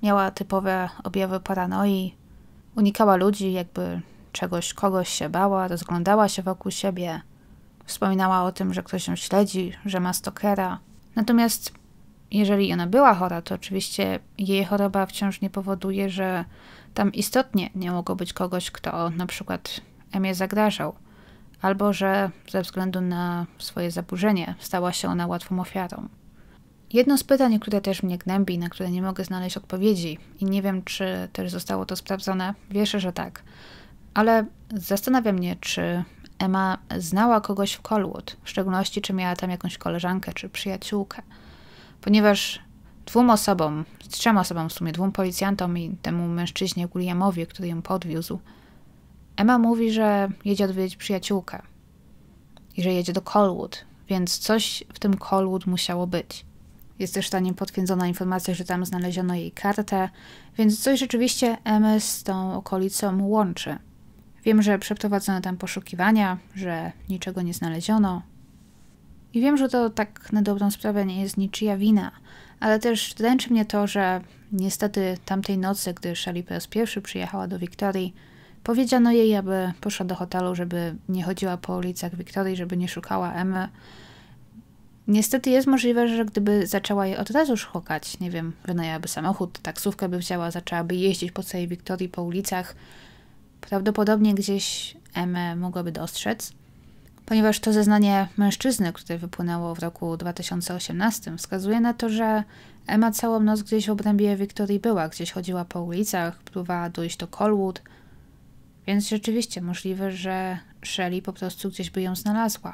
miała typowe objawy paranoi, unikała ludzi, jakby czegoś, kogoś się bała, rozglądała się wokół siebie, Wspominała o tym, że ktoś ją śledzi, że ma stokera. Natomiast jeżeli ona była chora, to oczywiście jej choroba wciąż nie powoduje, że tam istotnie nie mogło być kogoś, kto na przykład Emie zagrażał, albo że ze względu na swoje zaburzenie stała się ona łatwą ofiarą. Jedno z pytań, które też mnie gnębi, na które nie mogę znaleźć odpowiedzi i nie wiem, czy też zostało to sprawdzone, wierzę, że tak, ale zastanawia mnie, czy Emma znała kogoś w Colwood, w szczególności czy miała tam jakąś koleżankę czy przyjaciółkę. Ponieważ dwóm osobom, trzem osobom w sumie, dwóm policjantom i temu mężczyźnie Williamowi, który ją podwiózł, Emma mówi, że jedzie odwiedzić przyjaciółkę i że jedzie do Colwood, więc coś w tym Colwood musiało być. Jest też tanim potwierdzona informacja, że tam znaleziono jej kartę, więc coś rzeczywiście Emmy z tą okolicą łączy. Wiem, że przeprowadzono tam poszukiwania, że niczego nie znaleziono. I wiem, że to tak na dobrą sprawę nie jest niczyja wina, ale też dręczy mnie to, że niestety tamtej nocy, gdy Shali po raz pierwszy przyjechała do Wiktorii, powiedziano jej, aby poszła do hotelu, żeby nie chodziła po ulicach Wiktorii, żeby nie szukała Emmy. Niestety jest możliwe, że gdyby zaczęła jej od razu szukać, nie wiem, wynajęłaby samochód, taksówkę by wzięła, zaczęłaby jeździć po całej Wiktorii po ulicach, Prawdopodobnie gdzieś Emę mogłaby dostrzec, ponieważ to zeznanie mężczyzny, które wypłynęło w roku 2018, wskazuje na to, że Emma całą noc gdzieś w obrębie Wiktorii była, gdzieś chodziła po ulicach, próbowała dojść do Colwood, więc rzeczywiście możliwe, że Shelley po prostu gdzieś by ją znalazła.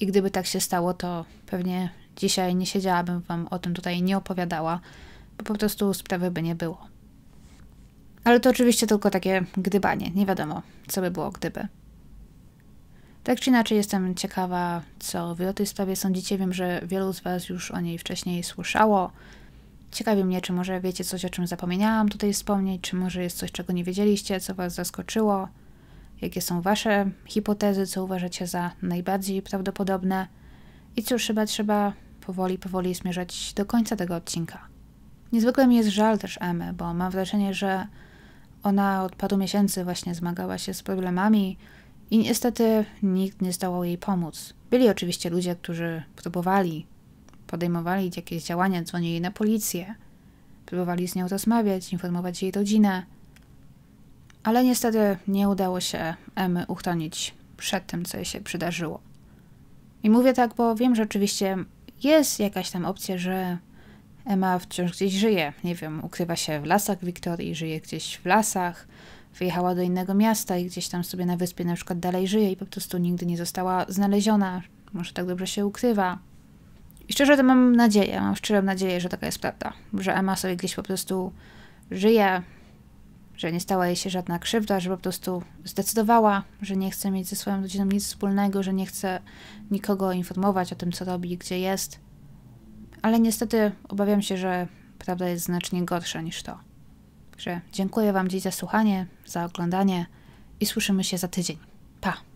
I gdyby tak się stało, to pewnie dzisiaj nie siedziałabym wam o tym tutaj nie opowiadała, bo po prostu sprawy by nie było. Ale to oczywiście tylko takie gdybanie. Nie wiadomo, co by było gdyby. Tak czy inaczej, jestem ciekawa, co wy o tej sprawie sądzicie. Wiem, że wielu z was już o niej wcześniej słyszało. Ciekawi mnie, czy może wiecie coś, o czym zapomniałam tutaj wspomnieć, czy może jest coś, czego nie wiedzieliście, co was zaskoczyło. Jakie są wasze hipotezy, co uważacie za najbardziej prawdopodobne. I cóż, chyba trzeba powoli, powoli zmierzać do końca tego odcinka. Niezwykle mi jest żal też Emy, bo mam wrażenie, że ona od paru miesięcy właśnie zmagała się z problemami i niestety nikt nie zdołał jej pomóc. Byli oczywiście ludzie, którzy próbowali, podejmowali jakieś działania, dzwonili na policję, próbowali z nią rozmawiać, informować jej rodzinę, ale niestety nie udało się Emmy uchronić przed tym, co jej się przydarzyło. I mówię tak, bo wiem, że oczywiście jest jakaś tam opcja, że Emma wciąż gdzieś żyje. Nie wiem, ukrywa się w lasach Wiktorii, żyje gdzieś w lasach. Wyjechała do innego miasta i gdzieś tam sobie na wyspie na przykład dalej żyje i po prostu nigdy nie została znaleziona. Może tak dobrze się ukrywa. I szczerze to mam nadzieję, mam szczerą nadzieję, że taka jest prawda. Że Emma sobie gdzieś po prostu żyje, że nie stała jej się żadna krzywda, że po prostu zdecydowała, że nie chce mieć ze swoją rodziną nic wspólnego, że nie chce nikogo informować o tym, co robi, gdzie jest ale niestety obawiam się, że prawda jest znacznie gorsza niż to. Także dziękuję Wam dziś za słuchanie, za oglądanie i słyszymy się za tydzień. Pa!